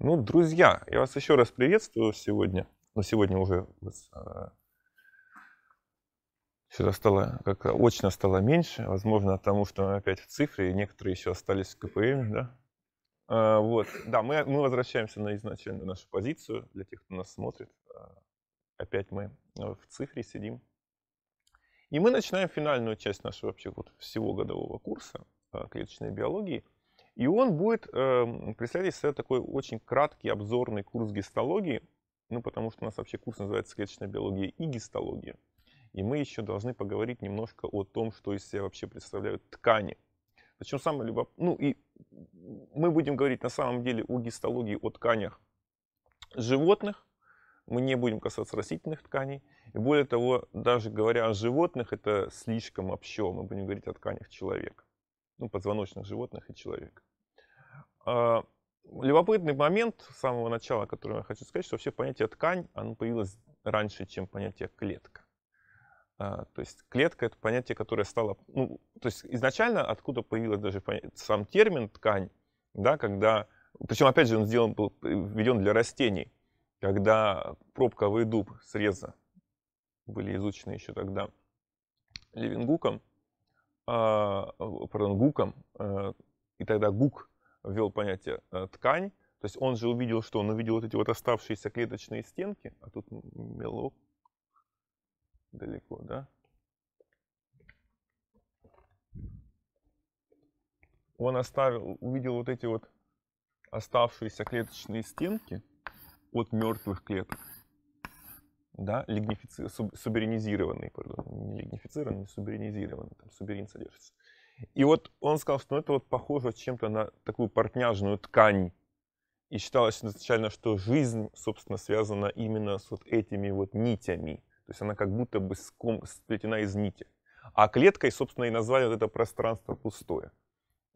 Ну, друзья, я вас еще раз приветствую сегодня. Ну, сегодня уже сюда стало, как очно стало меньше, возможно, потому что мы опять в цифре, и некоторые еще остались в КПМ, да? А, вот, да, мы, мы возвращаемся на изначальную нашу позицию, для тех, кто нас смотрит. А, опять мы а, в цифре сидим. И мы начинаем финальную часть нашего вообще вот всего годового курса клеточной биологии – и он будет э, эм, представлять из себя такой очень краткий обзорный курс гистологии, ну, потому что у нас вообще курс называется клеточная биология и гистология. И мы еще должны поговорить немножко о том, что из себя вообще представляют ткани. Причем самое любопытное, ну и мы будем говорить на самом деле о гистологии, о тканях животных, мы не будем касаться растительных тканей. И более того, даже говоря о животных, это слишком общо, мы будем говорить о тканях человека ну, позвоночных животных и человека. А, любопытный момент с самого начала, который я хочу сказать, что вообще понятие ткань, оно появилось раньше, чем понятие клетка. А, то есть клетка — это понятие, которое стало... Ну, то есть изначально откуда появился даже сам термин «ткань», да, когда... Причем, опять же, он сделан, был введен для растений, когда пробковый дуб среза были изучены еще тогда Левингуком — а, пардон, Гуком, э, и тогда Гук ввел понятие э, ткань, то есть он же увидел, что он увидел вот эти вот оставшиеся клеточные стенки, а тут мелок далеко, да? Он оставил, увидел вот эти вот оставшиеся клеточные стенки от мертвых клеток да, лигнифици... суб... суверенизированный, pardon, не лигнифицированный, не суверенизированный, там суберин содержится. И вот он сказал, что ну, это вот похоже чем-то на такую портняжную ткань. И считалось изначально, что жизнь, собственно, связана именно с вот этими вот нитями. То есть она как будто бы ском... сплетена из нити. А клеткой, собственно, и назвали вот это пространство пустое.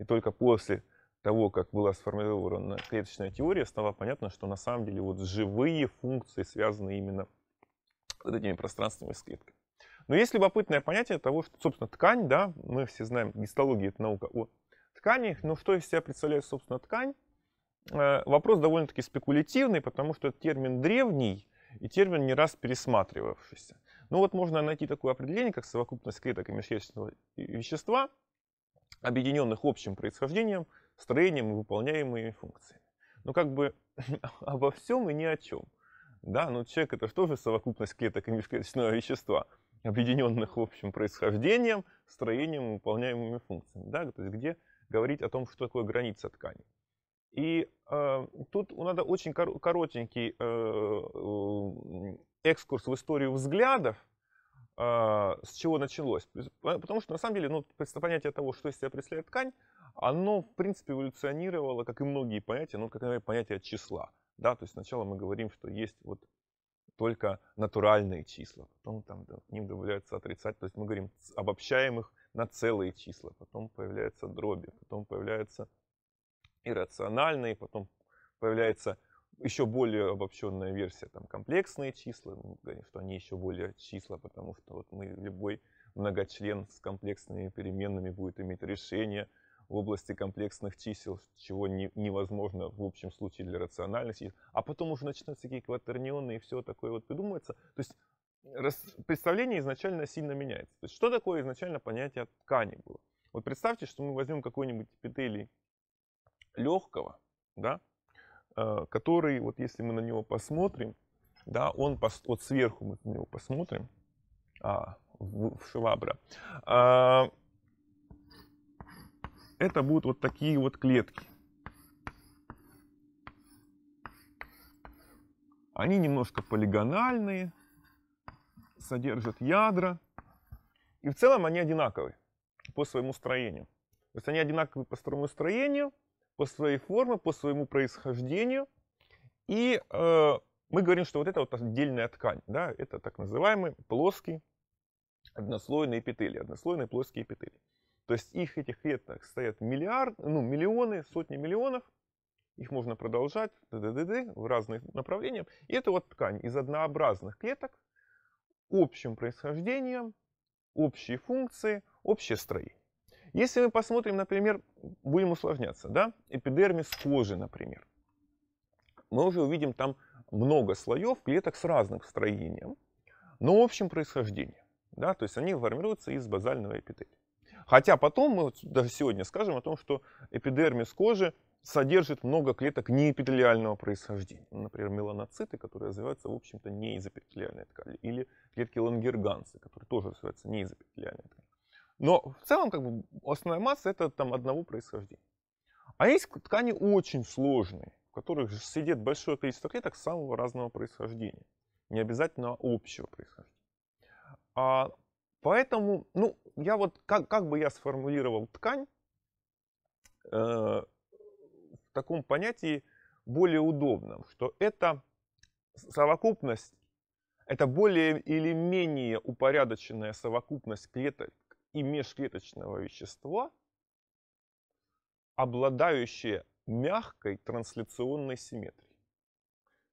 И только после того, как была сформирована клеточная теория, стало понятно, что на самом деле вот живые функции связаны именно под этими пространственными клетками. Но есть любопытное понятие того, что, собственно, ткань, да, мы все знаем, гистология — это наука о тканях, но что из себя представляет, собственно, ткань? Э, вопрос довольно-таки спекулятивный, потому что это термин древний и термин не раз пересматривавшийся. Ну вот можно найти такое определение, как совокупность клеток и межклеточного вещества, объединенных общим происхождением, строением и выполняемыми функциями. Но как бы обо всем и ни о чем. Да, но ну, человек это же тоже совокупность клеток и межклеточного вещества, объединенных общим происхождением, строением и выполняемыми функциями. Да? То есть где говорить о том, что такое граница ткани? И э, тут надо очень коротенький э, э, экскурс в историю взглядов, э, с чего началось. Потому что на самом деле ну, понятие того, что из себя представляет ткань, оно в принципе эволюционировало, как и многие понятия, ну, как, например, понятие числа. Да, то есть сначала мы говорим, что есть вот только натуральные числа, потом там да, к ним добавляется отрицать, то есть мы говорим, обобщаем их на целые числа, потом появляются дроби, потом появляются иррациональные, потом появляется еще более обобщенная версия, там комплексные числа, мы ну, говорим, что они еще более числа, потому что вот мы любой многочлен с комплексными переменными будет иметь решение в области комплексных чисел, чего не, невозможно в общем случае для рациональности, А потом уже начинаются такие кватернионы и все такое вот придумывается. То есть э, рас, представление изначально сильно меняется. То есть что такое изначально понятие ткани было? Вот представьте, что мы возьмем какой-нибудь эпителий легкого, да, э, который, вот если мы на него посмотрим, да, он вот сверху мы на него посмотрим, а, в, в швабра, а, это будут вот такие вот клетки. Они немножко полигональные, содержат ядра. И в целом они одинаковые по своему строению. То есть они одинаковы по своему строению, по своей форме, по своему происхождению. И э, мы говорим, что вот это вот отдельная ткань. Да? Это так называемый плоский однослойный эпителий, однослойные плоские эпителии. То есть их этих клеток стоят миллиард, ну, миллионы, сотни миллионов. Их можно продолжать ды -ды -ды, в разных направлениях. И это вот ткань из однообразных клеток, общим происхождением, общие функции, общее строение. Если мы посмотрим, например, будем усложняться, да, эпидермис кожи, например, мы уже увидим там много слоев клеток с разным строением, но общим происхождением. Да, то есть они формируются из базального эпителия. Хотя потом мы даже сегодня скажем о том, что эпидермис кожи содержит много клеток неэпителиального происхождения. Ну, например, меланоциты, которые развиваются, в общем-то, не из эпителиальной ткани. Или клетки лангерганцы, которые тоже развиваются не из эпителиальной ткани. Но в целом, как бы, основная масса это там одного происхождения. А есть ткани очень сложные, в которых сидит большое количество клеток самого разного происхождения. Не обязательно общего происхождения. А Поэтому, ну, я вот, как, как бы я сформулировал ткань, э, в таком понятии более удобном, что это совокупность, это более или менее упорядоченная совокупность клеток и межклеточного вещества, обладающая мягкой трансляционной симметрией.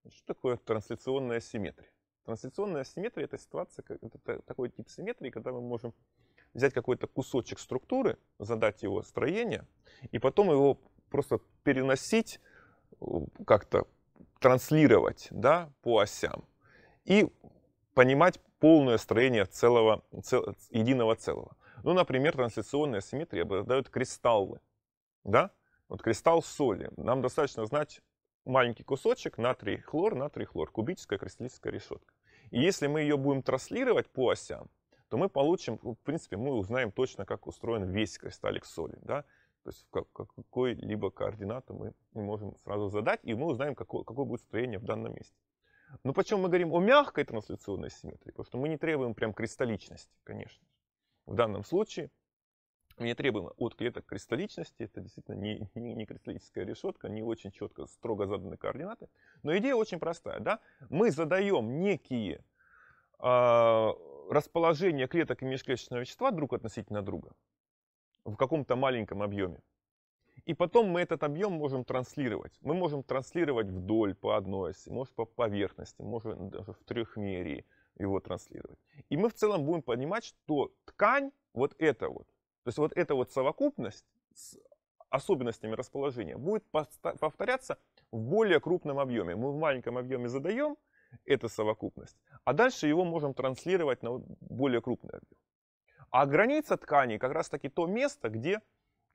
Что такое трансляционная симметрия? Трансляционная симметрия — это ситуация, это такой тип симметрии, когда мы можем взять какой-то кусочек структуры, задать его строение, и потом его просто переносить, э, как-то транслировать да, по осям и понимать полное строение целого, цел, единого целого. Ну, например, трансляционная симметрия обладают кристаллы. Да? Вот кристалл соли. Нам достаточно знать маленький кусочек натрий хлор, натрий хлор, кубическая кристаллическая решетка. И если мы ее будем транслировать по осям, то мы получим, в принципе, мы узнаем точно, как устроен весь кристаллик соли. Да? То есть в какой-либо координату мы, можем сразу задать, и мы узнаем, какое, какое будет строение в данном месте. Но почему мы говорим о мягкой трансляционной симметрии? Потому что мы не требуем прям кристалличности, конечно. В данном случае не требуем от клеток кристалличности, это действительно не, не, не кристаллическая решетка, не очень четко, строго заданы координаты. Но идея очень простая. Да? Мы задаем некие э, расположения клеток и межклеточного вещества друг относительно друга в каком-то маленьком объеме. И потом мы этот объем можем транслировать. Мы можем транслировать вдоль по одной оси, может по поверхности, можем даже в трехмерии его транслировать. И мы в целом будем понимать, что ткань, вот эта вот, то есть вот эта вот совокупность с особенностями расположения будет повторяться в более крупном объеме. Мы в маленьком объеме задаем эту совокупность, а дальше его можем транслировать на более крупный объем. А граница ткани как раз-таки то место, где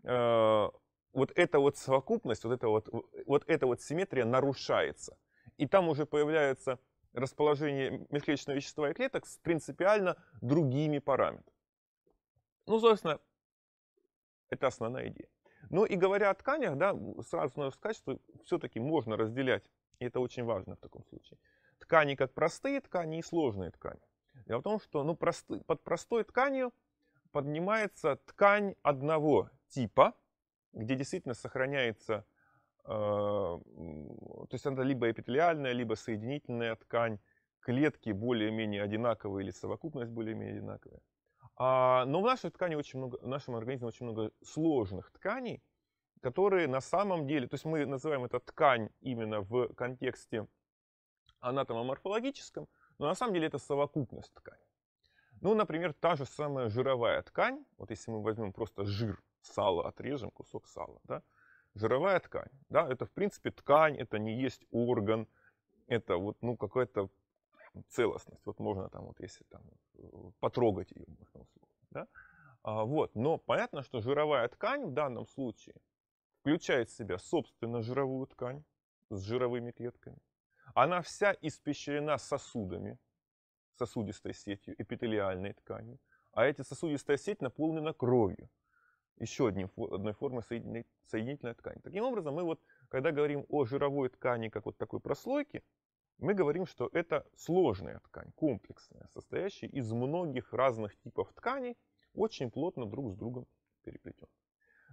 э, вот эта вот совокупность, вот эта вот, вот эта вот симметрия нарушается. И там уже появляется расположение межклеточного вещества и клеток с принципиально другими параметрами. Ну, собственно, это основная идея. Ну и говоря о тканях, да, сразу становится что все-таки можно разделять, и это очень важно в таком случае. Ткани как простые ткани и сложные ткани. Дело в том, что ну, просты, под простой тканью поднимается ткань одного типа, где действительно сохраняется, э, то есть она либо эпителиальная, либо соединительная ткань, клетки более-менее одинаковые или совокупность более-менее одинаковая. А, но в нашей ткани очень много, в нашем организме очень много сложных тканей, которые на самом деле, то есть мы называем это ткань именно в контексте анатомоморфологическом, но на самом деле это совокупность тканей. Ну, например, та же самая жировая ткань, вот если мы возьмем просто жир, сало, отрежем кусок сала, да, жировая ткань, да, это в принципе ткань, это не есть орган, это вот, ну, какая-то ну, целостность. Вот можно там, вот если там э, потрогать ее, можно условно. Да? А, вот. Но понятно, что жировая ткань в данном случае включает в себя, собственно, жировую ткань с жировыми клетками. Она вся испещрена сосудами, сосудистой сетью, эпителиальной тканью. А эти сосудистая сеть наполнена кровью, еще одним, одной формы соединительной ткани. Таким образом, мы вот, когда говорим о жировой ткани как вот такой прослойке, мы говорим, что это сложная ткань, комплексная, состоящая из многих разных типов тканей, очень плотно друг с другом переплетен.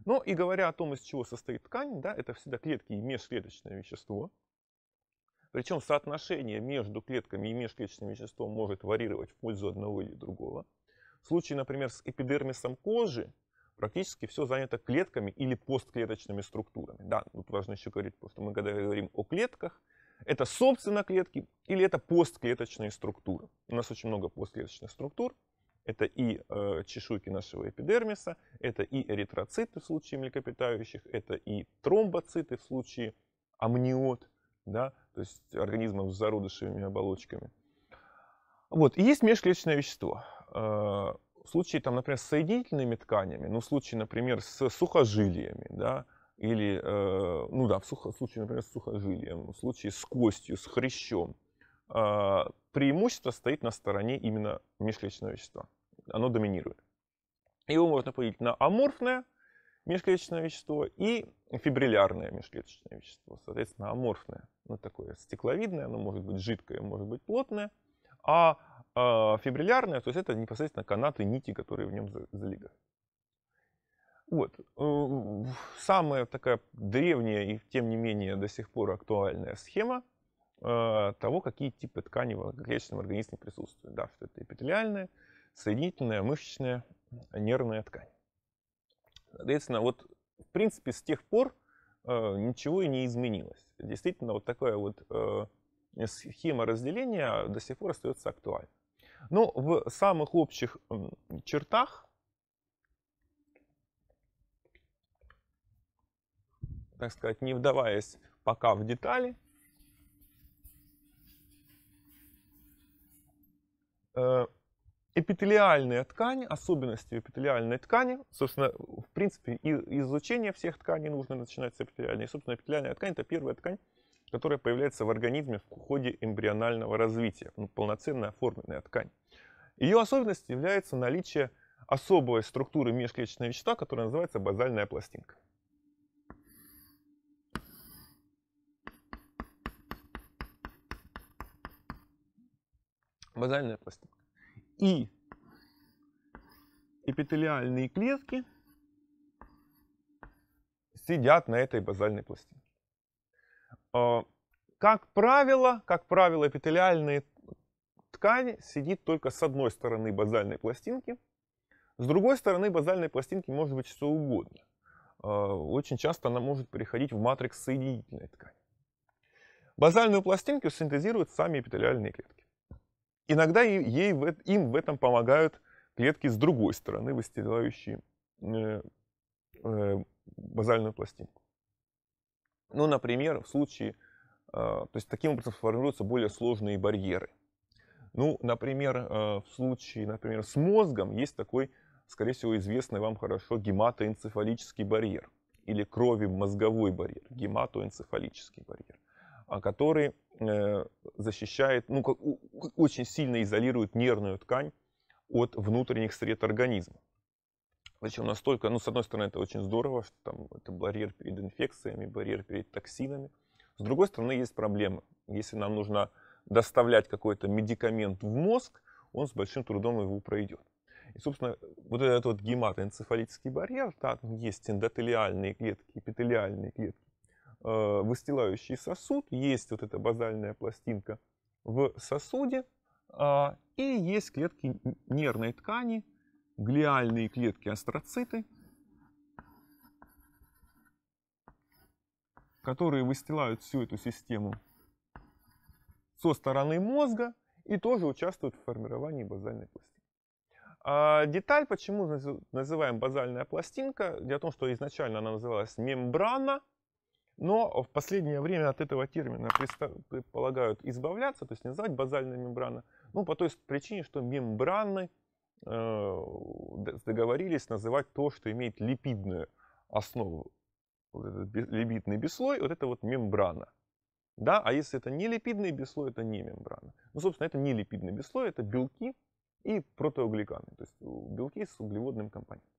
Но и говоря о том, из чего состоит ткань, да, это всегда клетки и межклеточное вещество. Причем соотношение между клетками и межклеточным веществом может варьировать в пользу одного или другого. В случае, например, с эпидермисом кожи практически все занято клетками или постклеточными структурами. Да, тут важно еще говорить, потому что мы когда говорим о клетках, это, собственно, клетки или это постклеточные структуры. У нас очень много постклеточных структур. Это и э, чешуйки нашего эпидермиса, это и эритроциты в случае млекопитающих, это и тромбоциты в случае амниот, да, то есть организмов с зародышевыми оболочками. Вот, и есть межклеточное вещество. Э, в случае, там, например, с соединительными тканями, ну, в случае, например, с сухожилиями, да, или, э, ну да, в, случае, например, с сухожилием, в случае с костью, с хрящом, а, преимущество стоит на стороне именно межклеточного вещества. Оно доминирует. Его можно поделить на аморфное межклеточное вещество и фибриллярное межклеточное вещество. Соответственно, аморфное, ну такое стекловидное, оно может быть жидкое, может быть плотное. А э, фибриллярное, то есть это непосредственно канаты, нити, которые в нем залегают. Вот. Э, самая такая древняя и, тем не менее, до сих пор актуальная схема э, того, какие типы тканей в клеточном организме присутствуют. Да, что это эпителиальная, соединительная, мышечная, нервная ткань. Соответственно, вот, в принципе, с тех пор э, ничего и не изменилось. Действительно, вот такая вот схема разделения до сих пор остается актуальной. Но в самых общих чертах так сказать, не вдаваясь пока в детали, э, эпителиальная ткань, особенности эпителиальной ткани, собственно, в принципе, изучение всех тканей нужно начинать с эпителиальной. И, собственно, эпителиальная ткань – это первая ткань, которая появляется в организме в ходе эмбрионального развития, ну, полноценная оформленная ткань. Ее особенностью является наличие особой структуры межклеточного вещества, которая называется базальная пластинка. базальная пластинка. И эпителиальные клетки сидят на этой базальной пластинке. А, как правило, как правило, эпителиальные ткани сидит только с одной стороны базальной пластинки, с другой стороны базальной пластинки может быть что угодно. А, очень часто она может переходить в матрикс соединительной ткани. Базальную пластинку синтезируют сами эпителиальные клетки. Иногда ей, им в этом помогают клетки с другой стороны, выстилающие э, э, базальную пластинку. Ну, например, в случае, э, то есть таким образом формируются более сложные барьеры. Ну, например, в случае, например, с мозгом есть такой, скорее всего, известный вам хорошо гематоэнцефалический барьер или крови мозговой барьер, гематоэнцефалический барьер. А который э, защищает, ну, очень сильно изолирует нервную ткань от внутренних сред организма. Причем настолько, ну, с одной стороны, это очень здорово, что там это барьер перед инфекциями, барьер перед токсинами. С другой стороны, есть проблемы. Если нам нужно доставлять какой-то медикамент в мозг, он с большим трудом его пройдет. И, собственно, вот этот вот гематоэнцефалический барьер, там есть эндотелиальные клетки, эпителиальные клетки, Э, выстилающий сосуд, есть вот эта базальная пластинка в сосуде, а, и есть клетки нервной ткани, глиальные клетки астроциты, которые выстилают всю эту систему со стороны мозга и тоже участвуют в формировании базальной пластинки. А деталь, почему называем базальная пластинка, дело в том, что изначально она называлась мембрана – но в последнее время от этого термина предполагают избавляться, то есть не называть базальная мембрана, ну, по той причине, что мембраны э, договорились называть то, что имеет липидную основу, вот этот липидный бислой. вот это вот мембрана. Да, а если это не липидный бислой, это не мембрана. Ну, собственно, это не липидный бислой, это белки и протеогликаны, то есть э, белки с углеводным компонентом.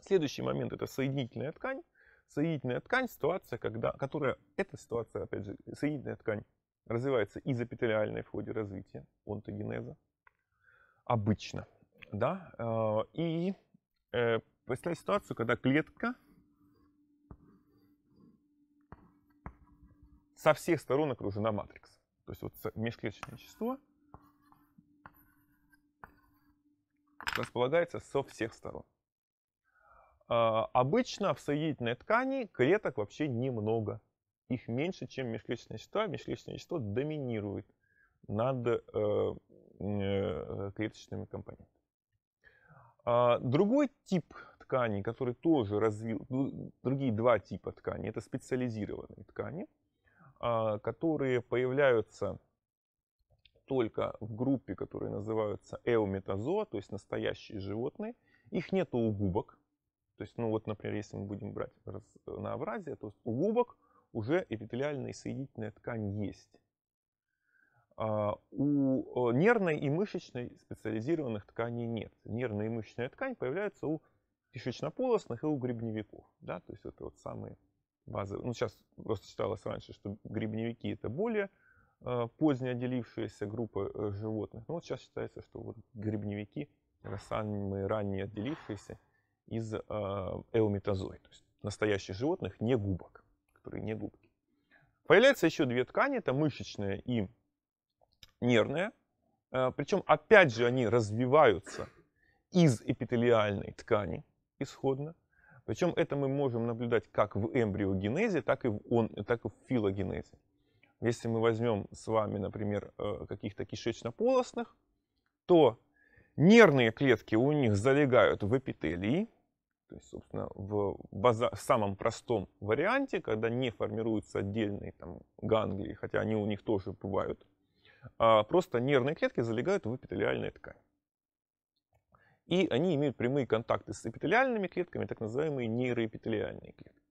Следующий момент – это соединительная ткань соединительная ткань, ситуация, когда, которая, эта ситуация, опять же, соединительная ткань развивается из эпителиальной в ходе развития онтогенеза, обычно, да, э, и э, представить ситуацию, когда клетка со всех сторон окружена матриксом. То есть вот межклеточное вещество располагается со всех сторон. А, обычно в соединительной ткани клеток вообще немного. Их меньше, чем межклеточные вещества. Межклеточные вещества доминирует над э, э, клеточными компонентами. А, другой тип тканей, который тоже развил, ну, другие два типа тканей, это специализированные ткани, а, которые появляются только в группе, которые называются эуметазоа, то есть настоящие животные. Их нет у губок, то есть, ну вот, например, если мы будем брать разнообразие, то у губок уже эпителиальная и соединительная ткань есть. А, у э, нервной и мышечной специализированных тканей нет. Нервная и мышечная ткань появляются у кишечнополостных и у грибневиков. Да? То есть это вот самые базовые. Ну, сейчас просто считалось раньше, что грибневики это более э, поздняя отделившаяся группа э, животных. Но вот сейчас считается, что вот грибневики самые ранние отделившиеся из э, то есть настоящих животных, не губок, которые не губки. Появляются еще две ткани, это мышечная и нервная. Э, причем, опять же, они развиваются из эпителиальной ткани исходно. Причем это мы можем наблюдать как в эмбриогенезе, так и в, он, так и в филогенезе. Если мы возьмем с вами, например, э, каких-то кишечно-полостных, то нервные клетки у них залегают в эпителии, то есть, собственно, в, база, в самом простом варианте, когда не формируются отдельные там, ганглии, хотя они у них тоже бывают, а просто нервные клетки залегают в эпителиальную ткань. И они имеют прямые контакты с эпителиальными клетками, так называемые нейроэпителиальные клетки.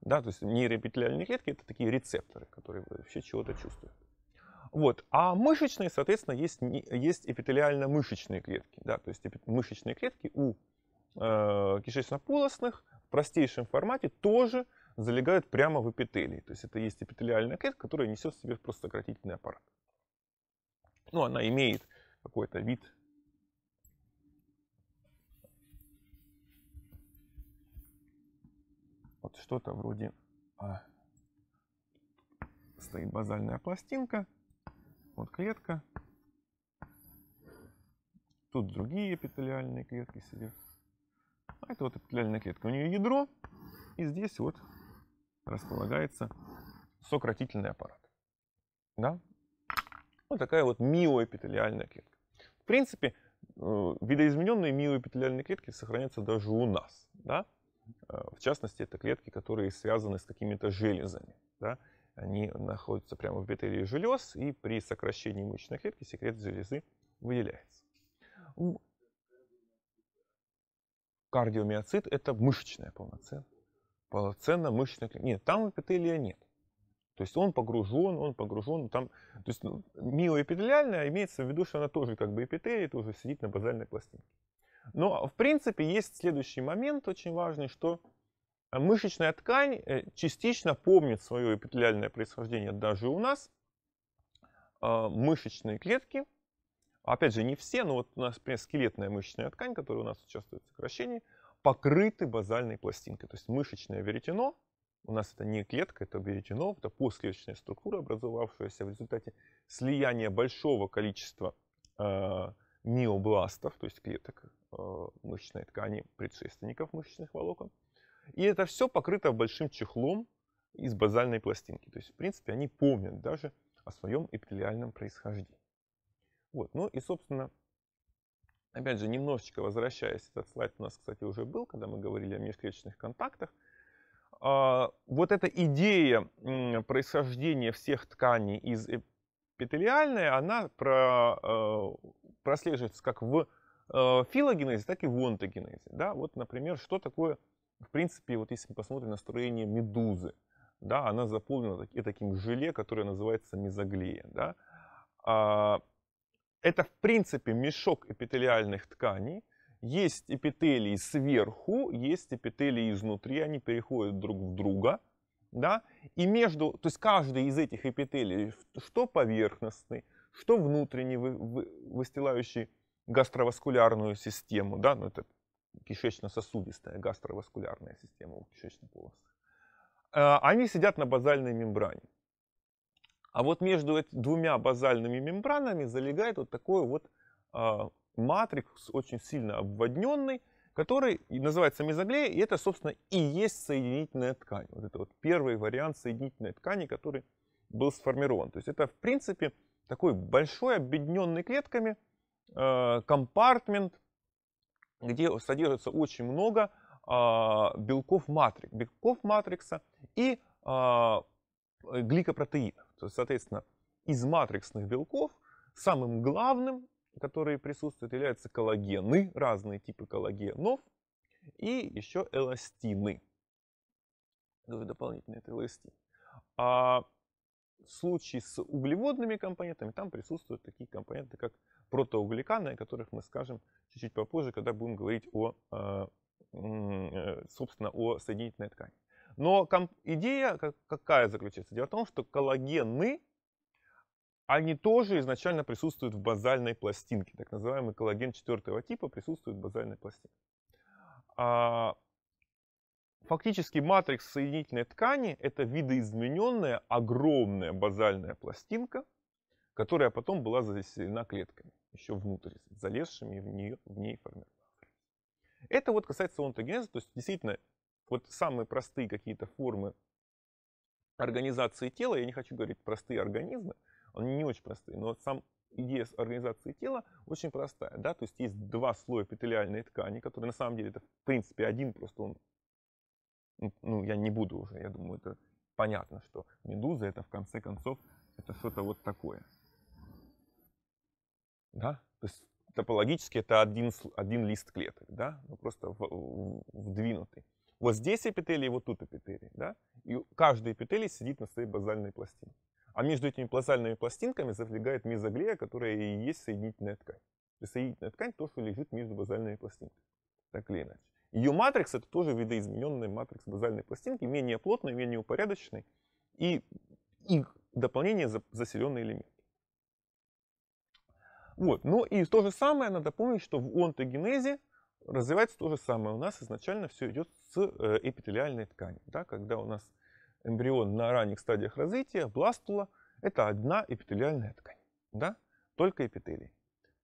Да, то есть нейроэпителиальные клетки это такие рецепторы, которые вообще чего-то чувствуют. Вот. А мышечные, соответственно, есть, есть эпителиально-мышечные клетки. Да, то есть мышечные клетки у Э, кишечно-полостных в простейшем формате тоже залегают прямо в эпителии. То есть это есть эпителиальная клетка, которая несет в себе просто сократительный аппарат. Ну, она имеет какой-то вид вот что-то вроде а, стоит базальная пластинка, вот клетка, тут другие эпителиальные клетки сидят. А это вот эпителиальная клетка. У нее ядро, и здесь вот располагается сократительный аппарат. Да? Вот такая вот миоэпителиальная клетка. В принципе, э, видоизмененные миоэпителиальные клетки сохранятся даже у нас. Да? Э, в частности, это клетки, которые связаны с какими-то железами. Да? Они находятся прямо в эпителии желез, и при сокращении мышечной клетки секрет железы выделяется кардиомиоцит – это мышечная полноценная. Полноценно мышечная клетка. Нет, там эпителия нет. То есть он погружен, он погружен там. То есть ну, миоэпителиальная имеется в виду, что она тоже как бы эпителия, тоже сидит на базальной пластинке. Но в принципе есть следующий момент очень важный, что мышечная ткань э, частично помнит свое эпителиальное происхождение даже у нас. А, мышечные клетки опять же, не все, но вот у нас, например, скелетная мышечная ткань, которая у нас участвует в сокращении, покрыты базальной пластинкой. То есть мышечное веретено, у нас это не клетка, это веретено, это постклеточная структура, образовавшаяся в результате слияния большого количества э, миобластов, то есть клеток э, мышечной ткани, предшественников мышечных волокон. И это все покрыто большим чехлом из базальной пластинки. То есть, в принципе, они помнят даже о своем эпителиальном происхождении. Вот. Ну и, собственно, опять же, немножечко возвращаясь, этот слайд у нас, кстати, уже был, когда мы говорили о межклеточных контактах. А, вот эта идея происхождения всех тканей из эпителиальной, она про, э, прослеживается как в э, филогенезе, так и в онтогенезе. Да? Вот, например, что такое, в принципе, вот если мы посмотрим на строение медузы, да, она заполнена таки, таким желе, которое называется мезоглея. Да? А, это, в принципе, мешок эпителиальных тканей. Есть эпителии сверху, есть эпителии изнутри, они переходят друг в друга. Да? И между, то есть каждый из этих эпителий, что поверхностный, что внутренний, вы, вы, выстилающий гастроваскулярную систему, да, ну это кишечно-сосудистая гастроваскулярная система у кишечной полости, а, они сидят на базальной мембране. А вот между этими двумя базальными мембранами залегает вот такой вот э, матрикс, очень сильно обводненный, который называется мезоглея, и это, собственно, и есть соединительная ткань. Вот это вот первый вариант соединительной ткани, который был сформирован. То есть это, в принципе, такой большой, объединенный клетками э, компартмент, где содержится очень много э, белков матрик, белков матрикса и э, гликопротеинов. То есть, соответственно, из матриксных белков самым главным, которые присутствуют, являются коллагены, разные типы коллагенов и еще эластины. Дополнительный это эластины. А в случае с углеводными компонентами там присутствуют такие компоненты, как протоугликаны, о которых мы скажем чуть-чуть попозже, когда будем говорить о, э, э, собственно, о соединительной ткани. Но идея какая заключается? Дело в том, что коллагены, они тоже изначально присутствуют в базальной пластинке. Так называемый коллаген четвертого типа присутствует в базальной пластинке. А, фактически матрикс соединительной ткани – это видоизмененная огромная базальная пластинка, которая потом была заселена клетками, еще внутрь, залезшими в, нее, в ней формировалась Это вот касается онтогенеза, то есть действительно вот самые простые какие-то формы организации тела, я не хочу говорить простые организмы, они не очень простые, но сам идея организации тела очень простая, да, то есть есть два слоя эпителиальной ткани, которые на самом деле это в принципе один, просто он, ну, ну я не буду уже, я думаю, это понятно, что медуза это в конце концов это что-то вот такое, да, то есть топологически это один, один лист клеток, да, но просто в, в, вдвинутый. Вот здесь эпителий, вот тут эпителий. Да? И каждый эпителий сидит на своей базальной пластине. А между этими базальными пластинками залегает мезоглея, которая и есть соединительная ткань. То есть соединительная ткань то, что лежит между базальными пластинками. Так или иначе. Ее матрикс это тоже видоизмененный матрикс базальной пластинки, менее плотный, менее упорядоченный. И их дополнение заселенные элементы. Вот. Ну и то же самое надо помнить, что в онтогенезе развивается то же самое. У нас изначально все идет с э, эпителиальной ткани. Да, когда у нас эмбрион на ранних стадиях развития, бластула, это одна эпителиальная ткань. Да? Только эпителий.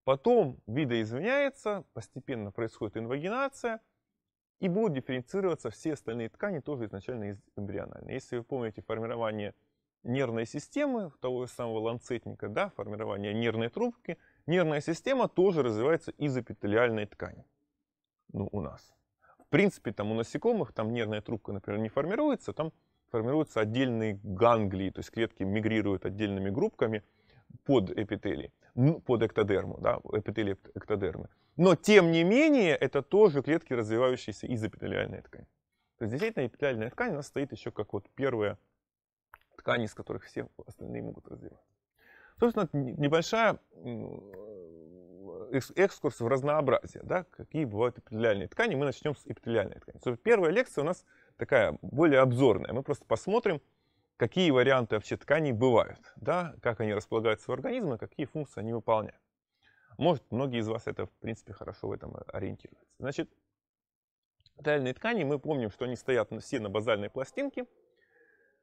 Потом видоизменяется, постепенно происходит инвагинация, и будут дифференцироваться все остальные ткани, тоже изначально эмбриональные. Если вы помните формирование нервной системы, того же самого ланцетника, да, формирование нервной трубки, нервная система тоже развивается из эпителиальной ткани ну, у нас. В принципе, там у насекомых там нервная трубка, например, не формируется, там формируются отдельные ганглии, то есть клетки мигрируют отдельными группками под эпителий, под эктодерму, да, эпителий эктодермы. Но, тем не менее, это тоже клетки, развивающиеся из эпителиальной ткани. То есть, действительно, эпителиальная ткань у нас стоит еще как вот первая ткань, из которых все остальные могут развиваться. Собственно, небольшая экскурс в разнообразие, да, какие бывают эпителиальные ткани. Мы начнем с эпителиальной ткани. Первая лекция у нас такая более обзорная. Мы просто посмотрим, какие варианты вообще тканей бывают, да, как они располагаются в организме, какие функции они выполняют. Может, многие из вас это, в принципе, хорошо в этом ориентируются. Значит, эпителиальные ткани, мы помним, что они стоят все на базальной пластинке,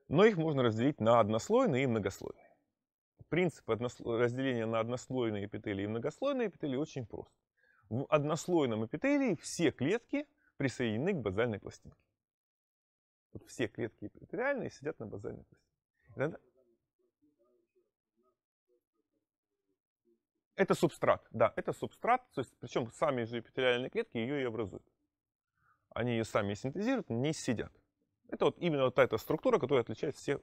но их можно разделить на однослойные и многослойные принцип разделения на однослойные эпителии и многослойные эпителии очень прост. В однослойном эпителии все клетки присоединены к базальной пластинке. Вот все клетки эпителиальные сидят на базальной пластинке. Это субстрат, да, это субстрат, то есть, причем сами же эпителиальные клетки ее и образуют. Они ее сами синтезируют, не сидят. Это вот именно вот эта структура, которая отличает все,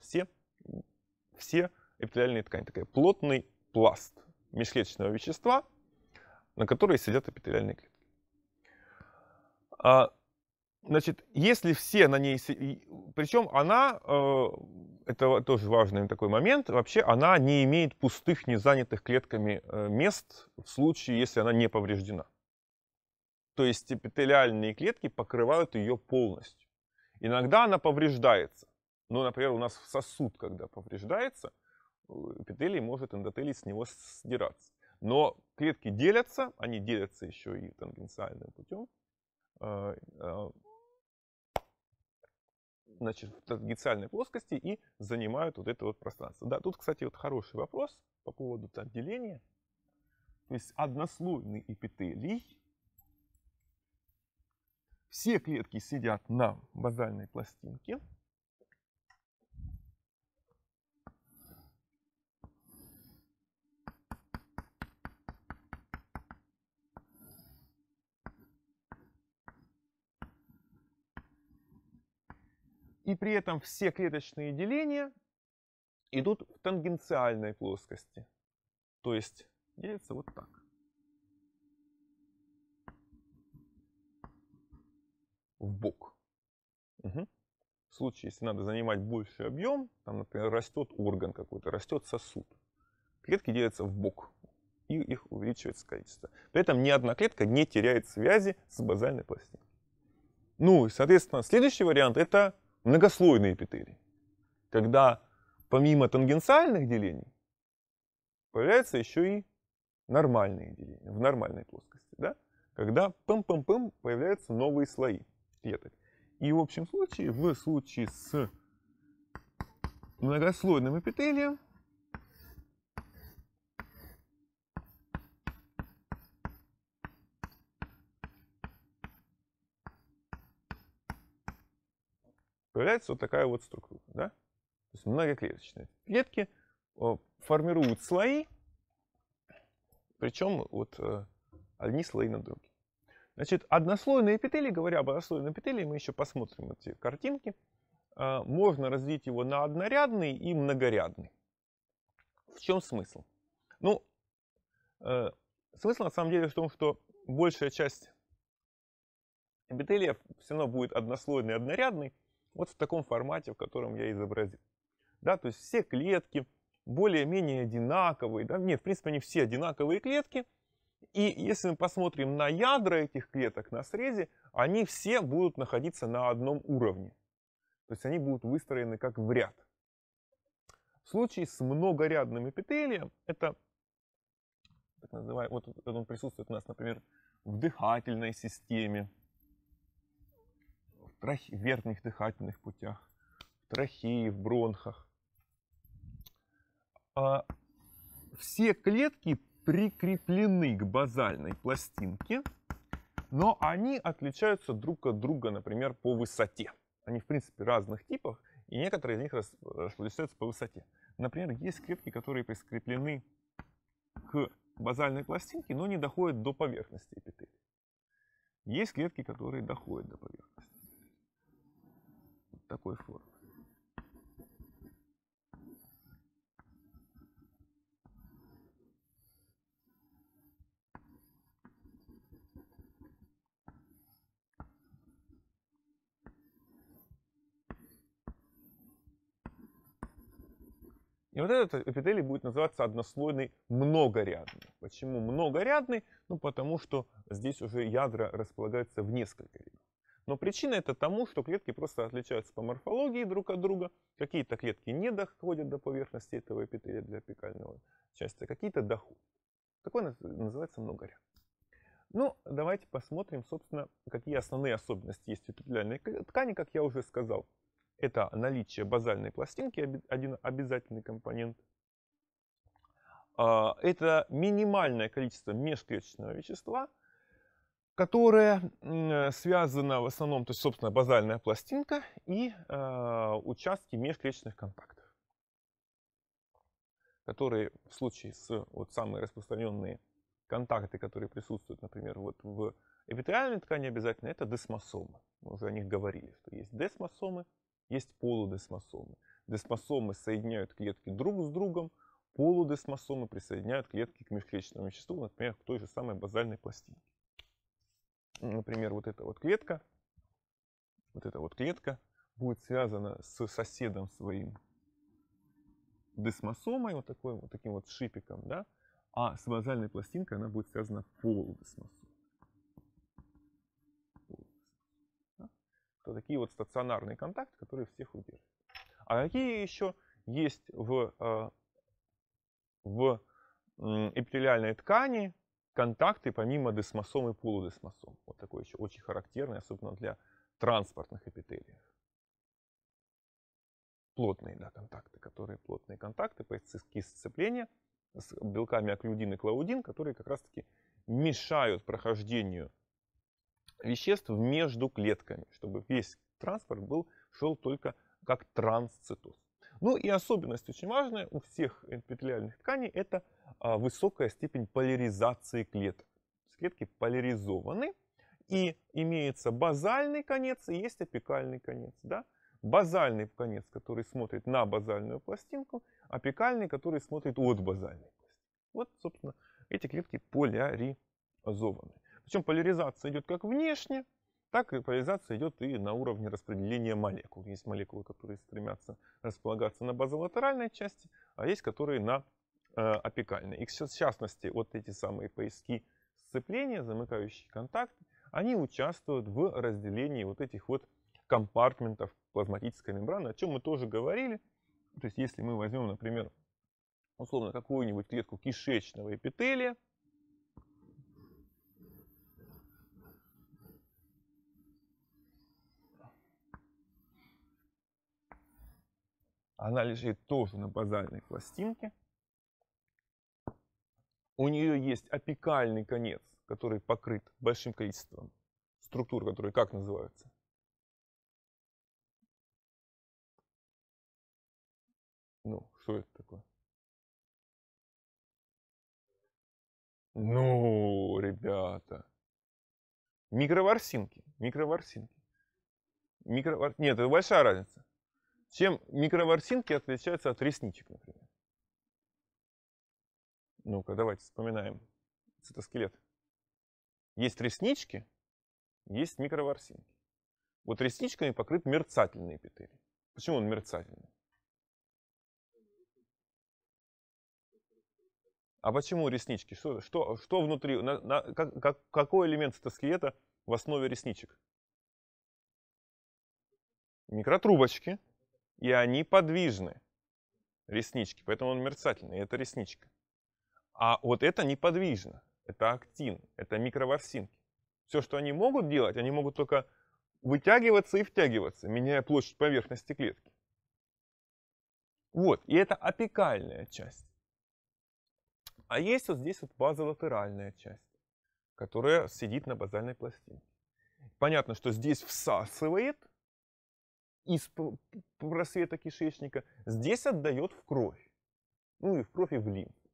все, все эпителиальная ткань, такая плотный пласт межклеточного вещества, на которой сидят эпителиальные клетки. А, значит, если все на ней... Причем она, э, это тоже важный такой момент, вообще она не имеет пустых, не занятых клетками э, мест в случае, если она не повреждена. То есть эпителиальные клетки покрывают ее полностью. Иногда она повреждается. Ну, например, у нас сосуд, когда повреждается – эпителий может эндотелий с него сдираться. Но клетки делятся, они делятся еще и тангенциальным путем. А, а, значит, в тангенциальной плоскости и занимают вот это вот пространство. Да, тут, кстати, вот хороший вопрос по поводу там, То есть однослойный эпителий. Все клетки сидят на базальной пластинке. И при этом все клеточные деления идут в тангенциальной плоскости. То есть делится вот так. В бок. Угу. В случае, если надо занимать больший объем, там, например, растет орган какой-то, растет сосуд. Клетки делятся в бок, и их увеличивается количество. При этом ни одна клетка не теряет связи с базальной пластиной. Ну и, соответственно, следующий вариант – это многослойные эпителий, когда помимо тангенциальных делений появляются еще и нормальные деления в нормальной плоскости, да? когда пым-пым-пым появляются новые слои клеток. И в общем случае, в случае с многослойным эпителием, появляется вот такая вот структура. Да? То есть многоклеточная. Клетки э, формируют слои, причем вот э, одни слои на другие. Значит, однослойные эпители, говоря об однослойном эпителии, мы еще посмотрим эти картинки, э, можно разделить его на однорядный и многорядный. В чем смысл? Ну, смысл на самом деле в том, что большая часть эпителия все равно будет однослойный и однорядный, вот в таком формате, в котором я изобразил. Да, то есть все клетки более-менее одинаковые. Да? Нет, в принципе, они все одинаковые клетки. И если мы посмотрим на ядра этих клеток на срезе, они все будут находиться на одном уровне. То есть они будут выстроены как в ряд. В случае с многорядным эпителием, это так называемый, вот он присутствует у нас, например, в дыхательной системе, трах... в верхних дыхательных путях, в трахее, в бронхах. А все клетки прикреплены к базальной пластинке, но они отличаются друг от друга, например, по высоте. Они, в принципе, разных типов, и некоторые из них различаются по высоте. Например, есть клетки, которые прикреплены к базальной пластинке, но не доходят до поверхности эпителия. Есть клетки, которые доходят до поверхности такой формы. И вот этот эпителий будет называться однослойный многорядный. Почему многорядный? Ну, потому что здесь уже ядра располагаются в несколько рядов. Но причина это тому, что клетки просто отличаются по морфологии друг от друга. Какие-то клетки не доходят до поверхности этого эпителия для пекального части, а какие-то доходят. Такое называется многоряд. Ну, давайте посмотрим, собственно, какие основные особенности есть у эпителиальной ткани, как я уже сказал. Это наличие базальной пластинки, один обязательный компонент. А, это минимальное количество межклеточного вещества – которая связана в основном, то есть, собственно, базальная пластинка и э, участки межклеточных контактов, которые в случае с вот самые распространенные контакты, которые присутствуют, например, вот в эпителиальной ткани обязательно, это десмосомы. Мы уже о них говорили, что есть десмосомы, есть полудесмосомы. Десмосомы соединяют клетки друг с другом, полудесмосомы присоединяют клетки к межклеточному веществу, например, к той же самой базальной пластинке например, вот эта вот клетка, вот эта вот клетка будет связана с соседом своим десмосомой, вот, такой, вот таким вот шипиком, да, а с базальной пластинкой она будет связана полудесмосомой. Да? То такие вот стационарные контакты, которые всех удерживают. А какие еще есть в, э, в эпителиальной ткани контакты помимо десмосом и полудесмосом. Вот такой еще очень характерный особенно для транспортных эпителиев. Плотные да, контакты, которые плотные контакты, поиски сцепления с белками оклюдин и клаудин, которые как раз-таки мешают прохождению веществ между клетками, чтобы весь транспорт был, шел только как трансцитоз. Ну и особенность очень важная у всех эпителиальных тканей – это – а, высокая степень поляризации клеток. Клетки поляризованы, и имеется базальный конец и есть апикальный конец. Да? Базальный конец, который смотрит на базальную пластинку, апикальный, который смотрит от базальной пластинки. Вот, собственно, эти клетки поляризованы. Причем поляризация идет как внешне, так и поляризация идет и на уровне распределения молекул. Есть молекулы, которые стремятся располагаться на базолатеральной части, а есть которые на Э, опекальной. И в частности, вот эти самые поиски сцепления, замыкающие контакты, они участвуют в разделении вот этих вот компартментов плазматической мембраны, о чем мы тоже говорили. То есть если мы возьмем, например, условно какую-нибудь клетку кишечного эпителия, она лежит тоже на базальной пластинке, у нее есть апикальный конец, который покрыт большим количеством структур, которые как называются? Ну, что это такое? Ну, ребята. Микроворсинки. Микроворсинки. Микровор... Нет, это большая разница. Чем микроворсинки отличаются от ресничек, например? Ну-ка, давайте вспоминаем цитоскелет. Есть реснички, есть микроворсинки. Вот ресничками покрыт мерцательный эпителий. Почему он мерцательный? А почему реснички? Что, что, что внутри? На, на, как, как, какой элемент цитоскелета в основе ресничек? Микротрубочки. И они подвижны. Реснички. Поэтому он мерцательный. Это ресничка. А вот это неподвижно, это актин, это микроворсинки. Все, что они могут делать, они могут только вытягиваться и втягиваться, меняя площадь поверхности клетки. Вот, и это апикальная часть. А есть вот здесь вот базолатеральная часть, которая сидит на базальной пластинке. Понятно, что здесь всасывает из просвета кишечника, здесь отдает в кровь. Ну и в кровь и в лимфу.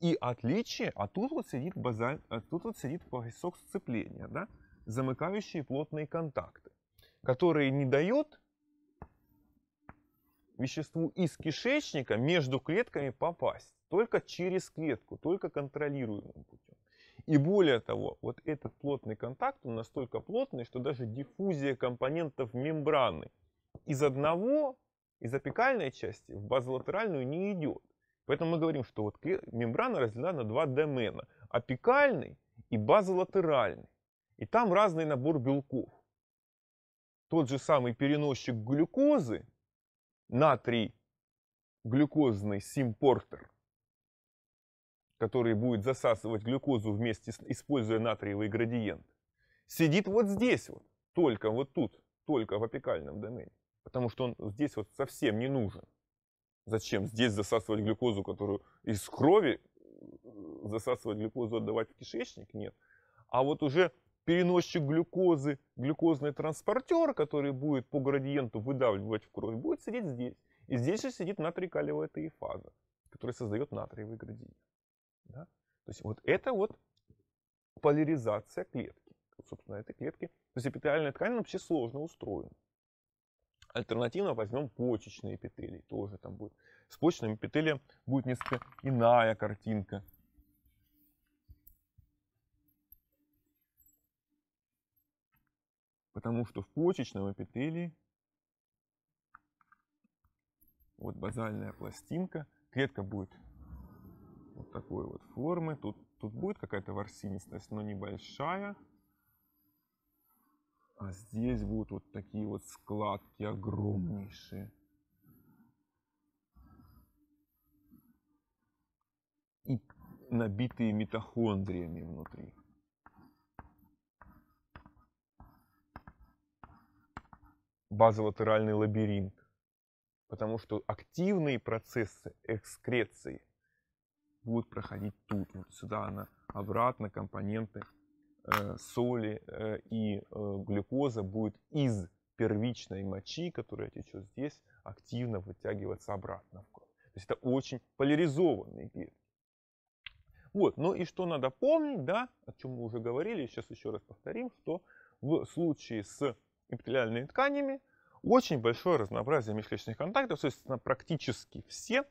И отличие, а тут вот сидит, базаль, а тут вот сидит поясок сцепления, да, замыкающие плотные контакты, которые не дают веществу из кишечника между клетками попасть, только через клетку, только контролируемым путем. И более того, вот этот плотный контакт, он настолько плотный, что даже диффузия компонентов мембраны из одного, из апикальной части в базолатеральную не идет. Поэтому мы говорим, что вот мембрана разделена на два домена. Апикальный и базолатеральный. И там разный набор белков. Тот же самый переносчик глюкозы, натрий глюкозный симпортер, который будет засасывать глюкозу вместе, с, используя натриевый градиент, сидит вот здесь вот, только вот тут, только в апикальном домене. Потому что он здесь вот совсем не нужен. Зачем здесь засасывать глюкозу, которую из крови э, засасывать глюкозу, отдавать в кишечник? Нет. А вот уже переносчик глюкозы, глюкозный транспортер, который будет по градиенту выдавливать в кровь, будет сидеть здесь. И здесь же сидит натрий-калиевая таефаза, которая создает натриевый градиент. Да? То есть вот это вот поляризация клетки. Собственно, этой клетки. То есть эпителиальная ткань вообще сложно устроена. Альтернативно возьмем почечные эпителии, тоже там будет. С почечным эпителием будет несколько иная картинка. Потому что в почечном эпителии вот базальная пластинка, клетка будет вот такой вот формы, тут, тут будет какая-то ворсинистость, но небольшая, а здесь будут вот такие вот складки огромнейшие. И набитые митохондриями внутри. Базолатеральный лабиринт. Потому что активные процессы экскреции будут проходить тут. Вот сюда она обратно, компоненты Э, соли э, и э, глюкоза будет из первичной мочи, которая течет здесь, активно вытягиваться обратно в кровь. То есть это очень поляризованный клетки. Вот, ну и что надо помнить, да, о чем мы уже говорили, сейчас еще раз повторим, что в случае с эпителиальными тканями очень большое разнообразие межличных контактов, собственно, практически все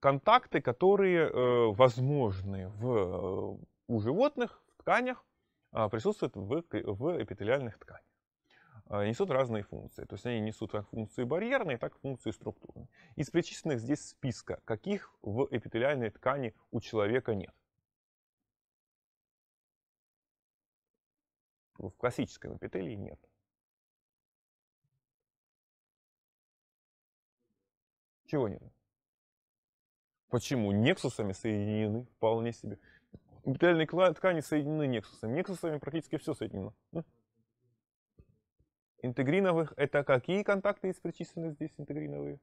контакты, которые возможны в у животных в тканях а, присутствуют в, в эпителиальных тканях. А, несут разные функции. То есть они несут как функции барьерные, так и функции структурные. Из перечисленных здесь списка, каких в эпителиальной ткани у человека нет. В классическом эпителии нет. Чего нет? Почему? Нексусами соединены вполне себе. Эпителиальные ткани соединены нексусами. Нексусами практически все соединено. Интегриновых это какие контакты из перечисленных здесь интегриновые?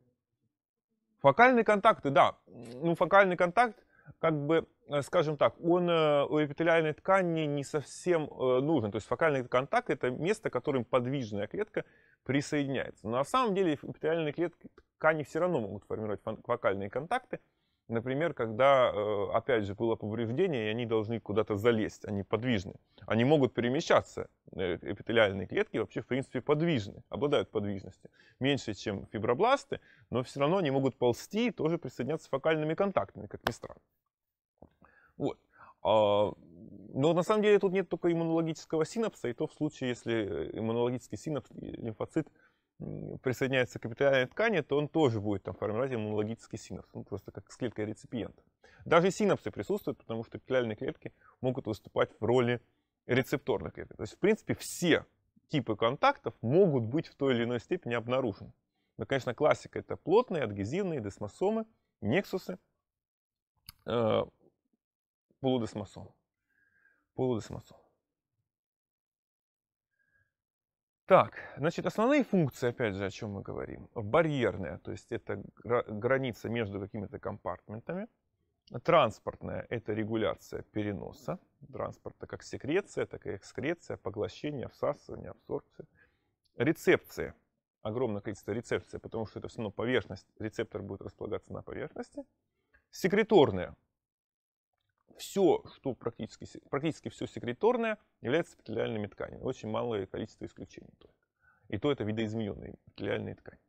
Фокальные контакты, да. Ну, фокальный контакт, как бы, э, скажем так, он э, у эпителиальной ткани не совсем э, нужен. То есть фокальный контакт — это место, которым подвижная клетка присоединяется. Но на самом деле эпителиальные клетки, ткани все равно могут формировать фокальные контакты, Например, когда, э, опять же, было повреждение, и они должны куда-то залезть, они подвижны. Они могут перемещаться, э, эпителиальные клетки вообще, в принципе, подвижны, обладают подвижностью. Меньше, чем фибробласты, но все равно они могут ползти и тоже присоединяться фокальными контактами, как ни странно. Вот. А, но на самом деле тут нет только иммунологического синапса, и то в случае, если э, иммунологический синапс лимфоцит – присоединяется к капитальной ткани, то он тоже будет там формировать иммунологический синапс, ну, просто как с клеткой реципиента. Даже синапсы присутствуют, потому что эпителиальные клетки могут выступать в роли рецепторных клеток. То есть, в принципе, все типы контактов могут быть в той или иной степени обнаружены. Но, ну, конечно, классика — это плотные, адгезивные, десмосомы, нексусы, э, полудесмосомы. Полудесмосомы. Так, значит, основные функции, опять же, о чем мы говорим. Барьерная, то есть это граница между какими-то компартментами. Транспортная – это регуляция переноса транспорта, как секреция, так и экскреция, поглощение, всасывание, абсорбция. Рецепция – огромное количество рецепции, потому что это все равно поверхность, рецептор будет располагаться на поверхности. Секреторная все, что практически, практически все секреторное, является эпителиальными тканями. Очень малое количество исключений только. И то это видоизмененные эпителиальные ткани.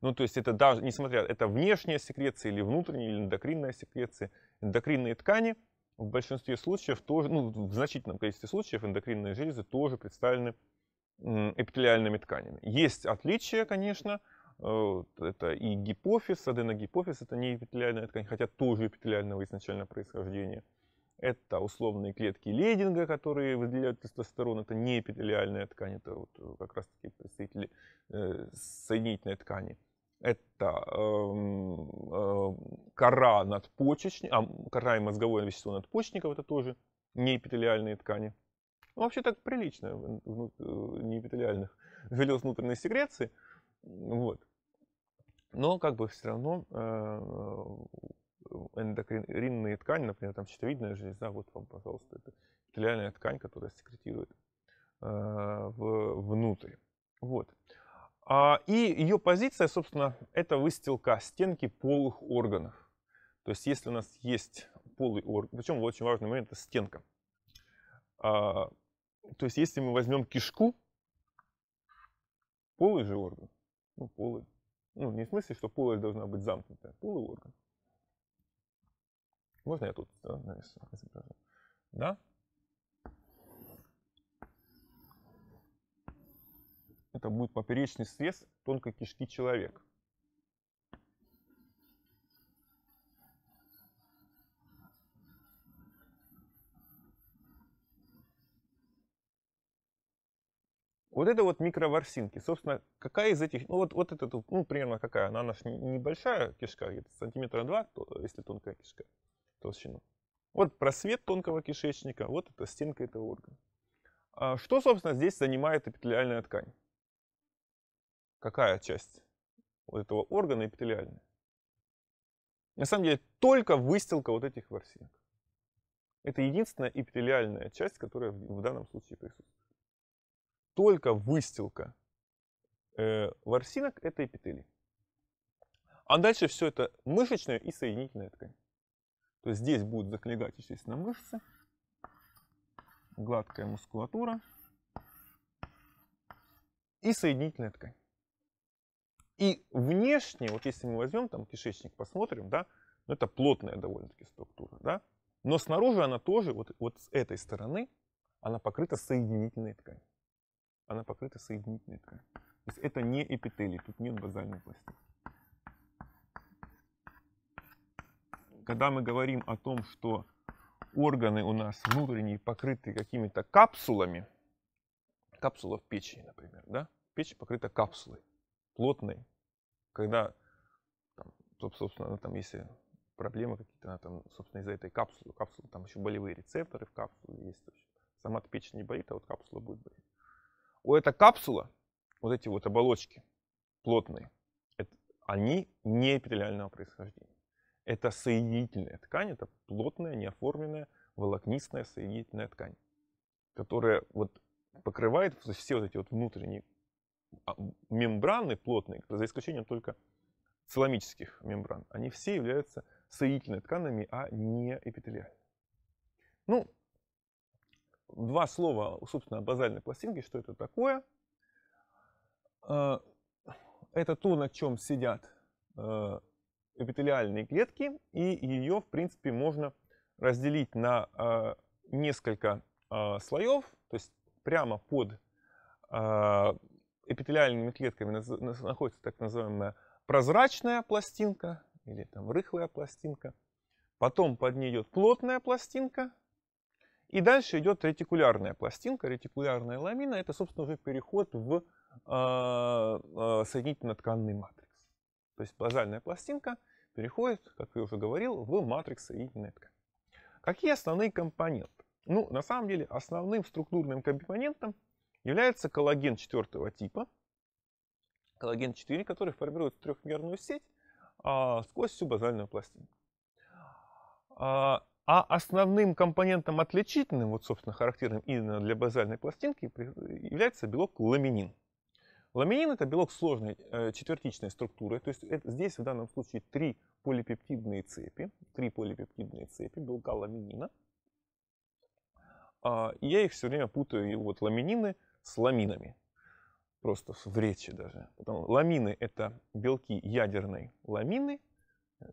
Ну, то есть это даже, несмотря, это внешняя секреция или внутренняя, или эндокринная секреция. Эндокринные ткани в большинстве случаев тоже, ну, в значительном количестве случаев эндокринные железы тоже представлены эпителиальными тканями. Есть отличия, конечно, э, это и гипофиз, аденогипофиз, это не эпителиальная ткань, хотя тоже эпителиального изначально происхождения – это условные клетки лейдинга, которые выделяют тестостерон. Это не эпителиальная ткань, это вот э, как раз таки представители э, соединительной ткани. Это э, э, кора надпочечников, а, кора и мозговое вещество надпочечников, это тоже не эпителиальные ткани. Ну, вообще так прилично, э, не эпителиальных желез внутренней секреции. Вот. Но как бы все равно э, эндокринные ткани, например, там щитовидная железа, вот вам, пожалуйста, это эпителиальная ткань, которая секретирует э, в, внутрь. Вот. А, и ее позиция, собственно, это выстилка стенки полых органов. То есть если у нас есть полый орган, причем очень важный момент, это стенка. А, то есть если мы возьмем кишку, полый же орган, ну, полый, ну, не в смысле, что полость должна быть замкнутая, полый орган. Можно я тут да, э, изображу? Да? Это будет поперечный срез тонкой кишки человека. Вот это вот микроворсинки. Собственно, какая из этих, ну вот, вот это, ну примерно какая, она наша небольшая кишка, где-то сантиметра два, если тонкая кишка толщину. Вот просвет тонкого кишечника, вот эта стенка этого органа. А что, собственно, здесь занимает эпителиальная ткань? Какая часть вот этого органа эпителиальная? На самом деле, только выстилка вот этих ворсинок. Это единственная эпителиальная часть, которая в данном случае присутствует. Только выстилка э, ворсинок – это эпителий. А дальше все это мышечная и соединительная ткань. То есть здесь будут заклегать, естественно, мышцы, гладкая мускулатура и соединительная ткань. И внешне, вот если мы возьмем там кишечник, посмотрим, да, ну это плотная довольно-таки структура, да, но снаружи она тоже, вот, вот с этой стороны, она покрыта соединительной тканью. Она покрыта соединительной тканью. То есть это не эпителий, тут нет базальной пластики. когда мы говорим о том, что органы у нас внутренние покрыты какими-то капсулами, капсула в печени, например, да, печень покрыта капсулой, плотной, когда, там, собственно, там, если проблемы какие-то, она там, собственно, из-за этой капсулы, капсулы, там еще болевые рецепторы в капсуле есть, сама печень не болит, а вот капсула будет болеть. У этой капсулы, вот эти вот оболочки плотные, это, они не эпителиального происхождения. Это соединительная ткань, это плотная, неоформленная, волокнистая соединительная ткань, которая вот покрывает все вот эти вот внутренние а, мембраны плотные, за исключением только целомических мембран, они все являются соединительными тканями, а не эпителиальными. Ну, два слова, собственно, о базальной пластинке, что это такое. Э, это то, на чем сидят э, эпителиальной клетки, и ее, в принципе, можно разделить на э, несколько э, слоев, то есть прямо под э, эпителиальными клетками находится так называемая прозрачная пластинка или там рыхлая пластинка, потом под ней идет плотная пластинка, и дальше идет ретикулярная пластинка, ретикулярная ламина, это, собственно, уже переход в э, э, соединительно-тканный матрикс. То есть базальная пластинка переходит, как я уже говорил, в матрикс соединительной ткани. Какие основные компоненты? Ну, на самом деле, основным структурным компонентом является коллаген четвертого типа, коллаген 4, который формирует трехмерную сеть а, сквозь всю базальную пластинку. А, а основным компонентом отличительным, вот, собственно, характерным именно для базальной пластинки, является белок ламинин. Ламинин – это белок сложной э, четвертичной структуры, то есть это, здесь в данном случае три полипептидные цепи, три полипептидные цепи белка ламинина. А, я их все время путаю, и вот ламинины с ламинами, просто в речи даже. Потому, ламины – это белки ядерной ламины,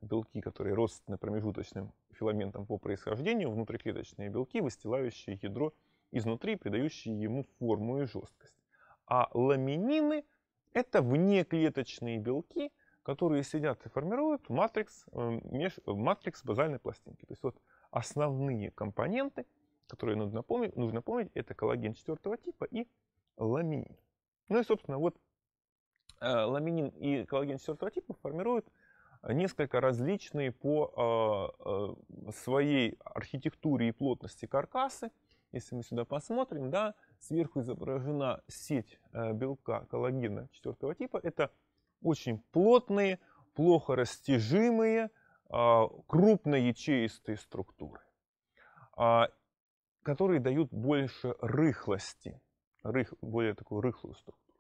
белки, которые родственны промежуточным филаментам по происхождению, внутриклеточные белки, выстилающие ядро изнутри, придающие ему форму и жесткость. А ламинины – это внеклеточные белки, которые сидят и формируют матрикс, э, меж, э, матрикс базальной пластинки. То есть вот основные компоненты, которые нужно помнить, нужно помнить это коллаген четвертого типа и ламинин. Ну и, собственно, вот э, ламинин и коллаген четвертого типа формируют несколько различные по а, своей архитектуре и плотности каркасы. Если мы сюда посмотрим, да, Сверху изображена сеть э, белка коллагена четвертого типа. Это очень плотные, плохо растяжимые, а, крупноячеистые структуры, а, которые дают больше рыхлости, более такую рыхлую структуру.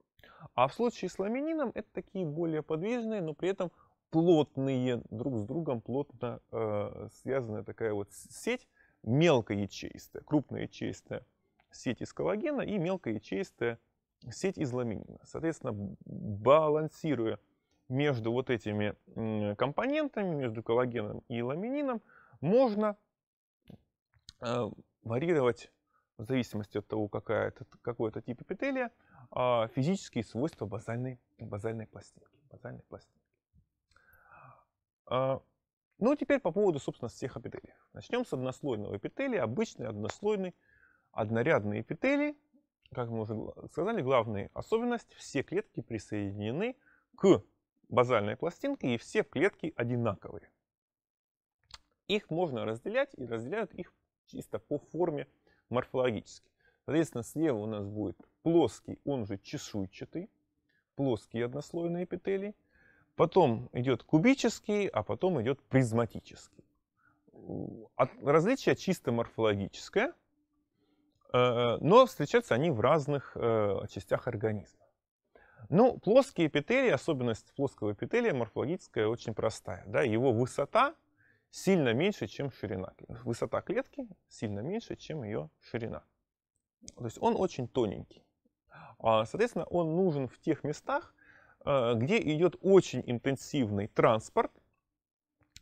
А в случае с ламинином это такие более подвижные, но при этом плотные, друг с другом плотно э, связанная такая вот сеть, мелкоячеистая, крупноячеистая сеть из коллагена и мелкоячеистая сеть из ламинина. Соответственно, балансируя между вот этими компонентами, между коллагеном и ламинином, можно э, варьировать в зависимости от того, какая это, какой это тип эпителия, а, физические свойства базальной, базальной пластинки. Базальной пластинки. А, ну, теперь по поводу, собственно, всех эпителиев. Начнем с однослойного эпителия, обычный однослойный однорядные эпители, как мы уже сказали, главная особенность, все клетки присоединены к базальной пластинке и все клетки одинаковые. Их можно разделять и разделяют их чисто по форме морфологически. Соответственно, слева у нас будет плоский, он же чешуйчатый, плоские однослойные эпителий. Потом идет кубический, а потом идет призматический. различие чисто морфологическое, Э, но встречаются они в разных э, частях организма. Ну, плоские эпителии, особенность плоского эпителия морфологическая очень простая. Да? Его высота сильно меньше, чем ширина. Высота клетки сильно меньше, чем ее ширина. То есть он очень тоненький. А, соответственно, он нужен в тех местах, э, где идет очень интенсивный транспорт,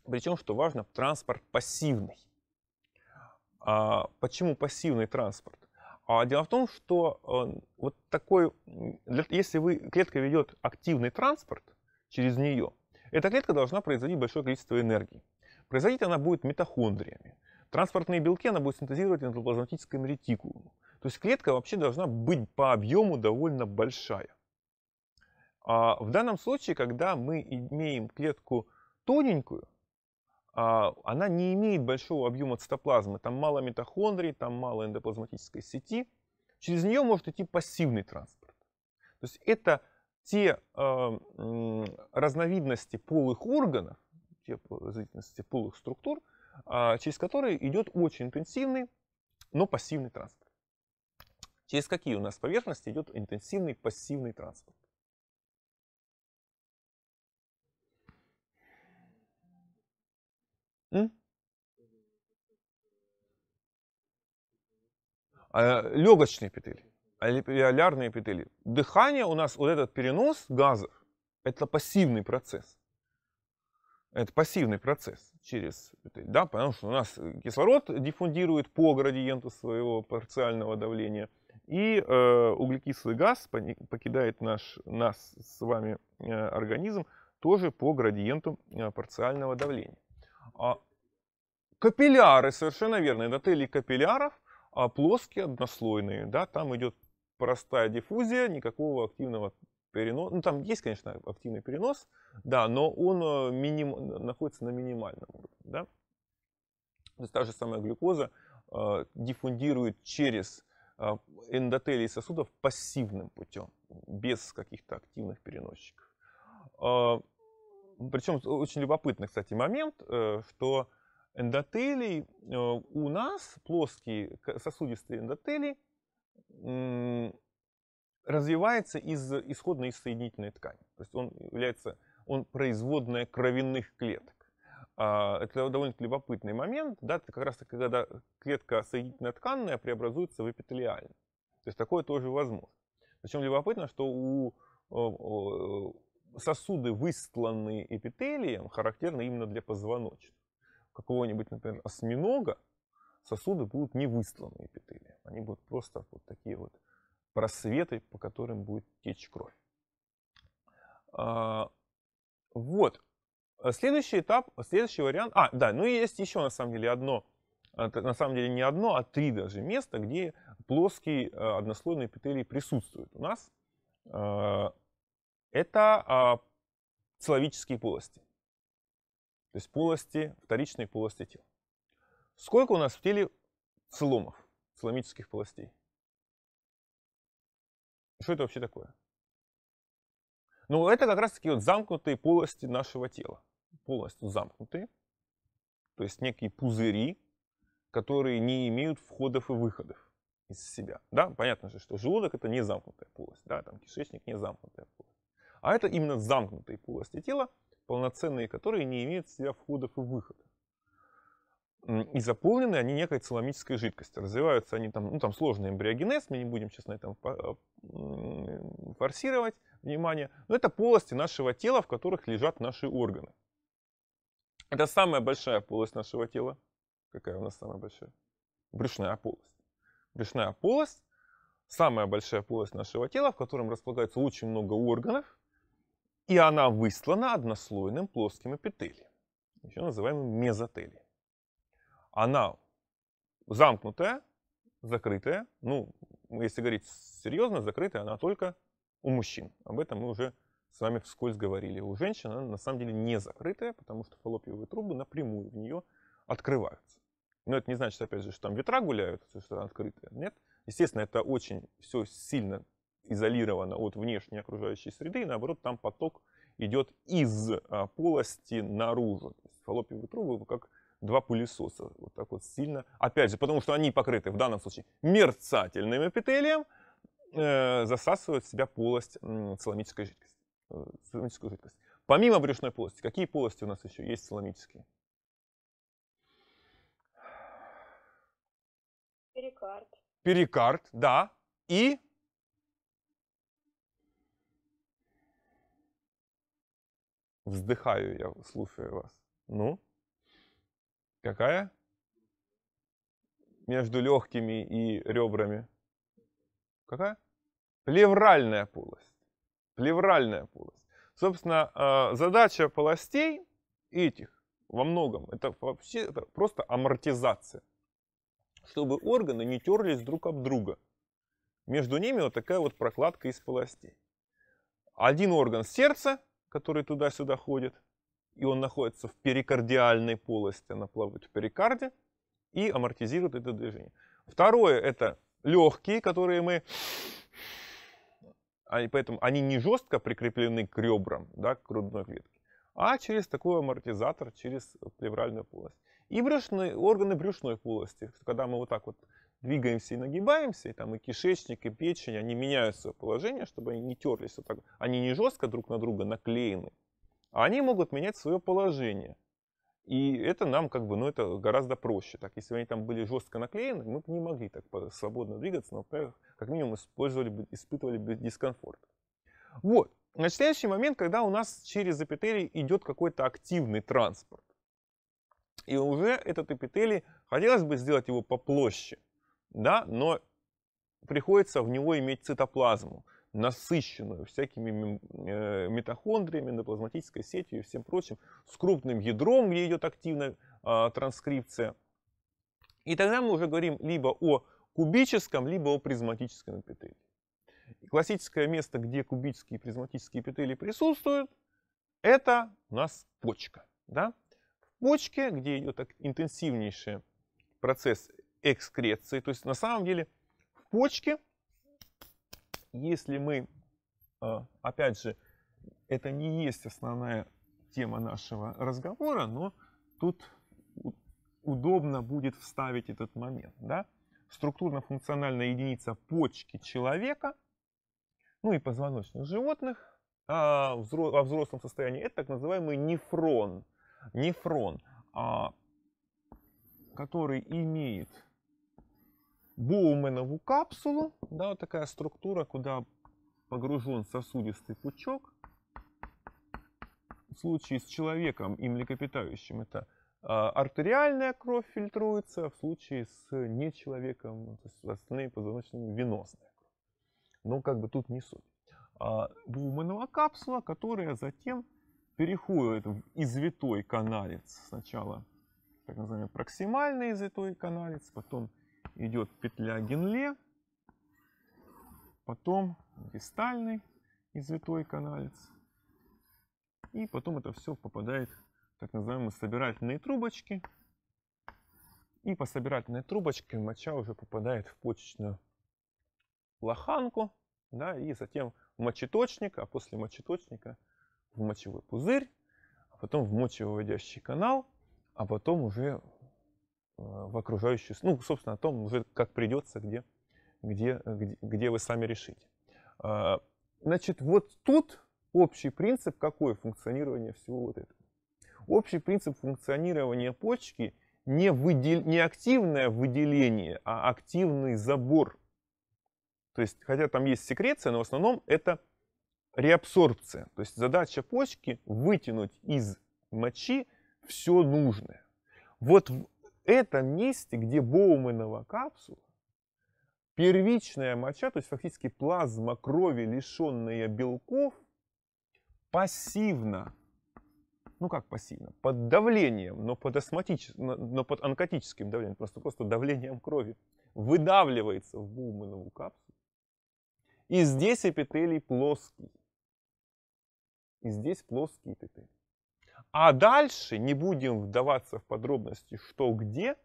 причем, что важно, транспорт пассивный. А, почему пассивный транспорт? А, дело в том, что э, вот такой, если вы, клетка ведет активный транспорт через нее, эта клетка должна производить большое количество энергии. Производить она будет митохондриями. Транспортные белки она будет синтезировать эндоплазматическим ретикулом. То есть клетка вообще должна быть по объему довольно большая. А в данном случае, когда мы имеем клетку тоненькую, а, она не имеет большого объема цитоплазмы. Там мало митохондрий, там мало эндоплазматической сети. Через нее может идти пассивный транспорт. То есть это те а, разновидности полых органов, те разновидности полых структур, а, через которые идет очень интенсивный, но пассивный транспорт. Через какие у нас поверхности идет интенсивный пассивный транспорт? А, легочные петли, аллеолярные петли. Дыхание у нас, вот этот перенос газов, это пассивный процесс. Это пассивный процесс через петель, да, потому что у нас э, кислород диффундирует по градиенту своего парциального давления, и э, углекислый газ покидает наш, нас с вами э, организм тоже по градиенту э, парциального давления. А Капилляры, совершенно верно, эндотелии капилляров а плоские, однослойные. Да, там идет простая диффузия, никакого активного переноса. Ну, там есть, конечно, активный перенос, да, но он э, миним... находится на минимальном уровне. Да? То есть та же самая глюкоза э, диффундирует через э, эндотелий сосудов пассивным путем, без каких-то активных переносчиков. Э, причем очень любопытный, кстати, момент, э, что эндотелий э, у нас, плоские сосудистые эндотелии, развивается из исходной соединительной ткани. То есть он является, он производная кровяных клеток. А, это довольно любопытный момент. Да, это как раз таки, когда клетка соединительно-тканная преобразуется в эпителиальную. То есть такое тоже возможно. Причем любопытно, что у сосуды, выстланные эпителием, характерны именно для позвоночных. какого-нибудь, например, осьминога сосуды будут не выстланы эпителием. Они будут просто вот такие вот просветы, по которым будет течь кровь. А, вот. Следующий этап, следующий вариант. А, да, ну и есть еще на самом деле одно, а, на самом деле не одно, а три даже места, где плоский а, однослойный эпителий присутствует у нас. А, это а, силовические полости. То есть полости, вторичные полости тела. Сколько у нас в теле целомов, целомических полостей? Что это вообще такое? Ну, это как раз таки вот замкнутые полости нашего тела. Полностью замкнутые. То есть некие пузыри, которые не имеют входов и выходов из себя. Да, понятно же, что желудок это не замкнутая полость. Да, там кишечник не замкнутая полость. А это именно замкнутые полости тела, полноценные которые не имеют в себя входов и выходов. И заполнены они некой целомической жидкостью. Развиваются они там, ну там сложный эмбриогенез, мы не будем сейчас на этом форсировать внимание. Но это полости нашего тела, в которых лежат наши органы. Это самая большая полость нашего тела. Какая у нас самая большая? Брюшная полость. Брюшная полость самая большая полость нашего тела, в котором располагается очень много органов, и она выслана однослойным плоским эпителием, еще называемым мезотелием. Она замкнутая, закрытая, ну, если говорить серьезно, закрытая она только у мужчин. Об этом мы уже с вами вскользь говорили. У женщин она на самом деле не закрытая, потому что фаллопиевые трубы напрямую в нее открываются. Но это не значит, опять же, что там ветра гуляют, что она открытая. Нет. Естественно, это очень все сильно изолирована от внешней окружающей среды, и наоборот, там поток идет из а, полости наружу. То есть фаллопиевые трубы как два пылесоса. Вот так вот сильно. Опять же, потому что они покрыты в данном случае мерцательным эпителием, э, засасывают в себя полость э, целомической жидкости. Э, целомическую жидкость. Помимо брюшной полости, какие полости у нас еще есть целомические? Перикард. Перикард, да. И Вздыхаю я, слушаю вас. Ну? Какая? Между легкими и ребрами. Какая? Плевральная полость. Плевральная полость. Собственно, а, задача полостей этих во многом, это вообще это просто амортизация. Чтобы органы не терлись друг об друга. Между ними вот такая вот прокладка из полостей. Один орган сердца, который туда-сюда ходит, и он находится в перикардиальной полости, она плавает в перикарде и амортизирует это движение. Второе – это легкие, которые мы а поэтому они не жестко прикреплены к ребрам, да, к грудной клетке, а через такой амортизатор, через плевральную полость. И брюшные, органы брюшной полости, когда мы вот так вот двигаемся и нагибаемся, и там и кишечник, и печень, они меняют свое положение, чтобы они не терлись вот так. Они не жестко друг на друга наклеены, а они могут менять свое положение. И это нам как бы, ну это гораздо проще. Так, если бы они там были жестко наклеены, мы бы не могли так свободно двигаться, но как минимум использовали, испытывали бы дискомфорт. Вот. Значит, следующий момент, когда у нас через эпителий идет какой-то активный транспорт. И уже этот эпителий, хотелось бы сделать его поплоще да, но приходится в него иметь цитоплазму, насыщенную всякими э, митохондриями, эндоплазматической сетью и всем прочим, с крупным ядром, где идет активная а, транскрипция. И тогда мы уже говорим либо о кубическом, либо о призматическом эпителии. классическое место, где кубические и призматические эпители присутствуют, это у нас почка. Да? В почке, где идет интенсивнейший процесс экскреции. То есть на самом деле в почке, если мы, э, опять же, это не есть основная тема нашего разговора, но тут удобно будет вставить этот момент. Да? Структурно-функциональная единица почки человека, ну и позвоночных животных, а во взрослом состоянии это так называемый нефрон. Нефрон, а, который имеет Боуменову капсулу. Да, вот такая структура, куда погружен сосудистый пучок. В случае с человеком и млекопитающим это а, артериальная кровь фильтруется, в случае с нечеловеком, ну, то есть с остальными венозная кровь. Но ну, как бы тут не суть. А, Буменова капсула, которая затем переходит в извитой каналец. Сначала так называемый проксимальный извитой каналец, потом идет петля Генле, потом дистальный извитой каналец. И потом это все попадает в так называемые собирательные трубочки. И по собирательной трубочке моча уже попадает в почечную лоханку, да, и затем в мочеточник, а после мочеточника в мочевой пузырь, а потом в мочевыводящий канал, а потом уже а, в окружающую, ну, собственно, о том уже как придется, где, где, где, где вы сами решите. А, значит, вот тут общий принцип какое функционирование всего вот этого. Общий принцип функционирования почки не, выдел... не активное выделение, а активный забор. То есть, хотя там есть секреция, но в основном это реабсорбция. То есть задача почки вытянуть из мочи все нужное. Вот этом месте, где Боуменова капсула, первичная моча, то есть фактически плазма крови, лишенная белков, пассивно, ну как пассивно, под давлением, но под, астматич... но под онкотическим давлением, просто, просто давлением крови, выдавливается в Боуменову капсулу. И здесь эпителий плоский. И здесь плоский эпителий. А дальше, не будем вдаваться в подробности, что где,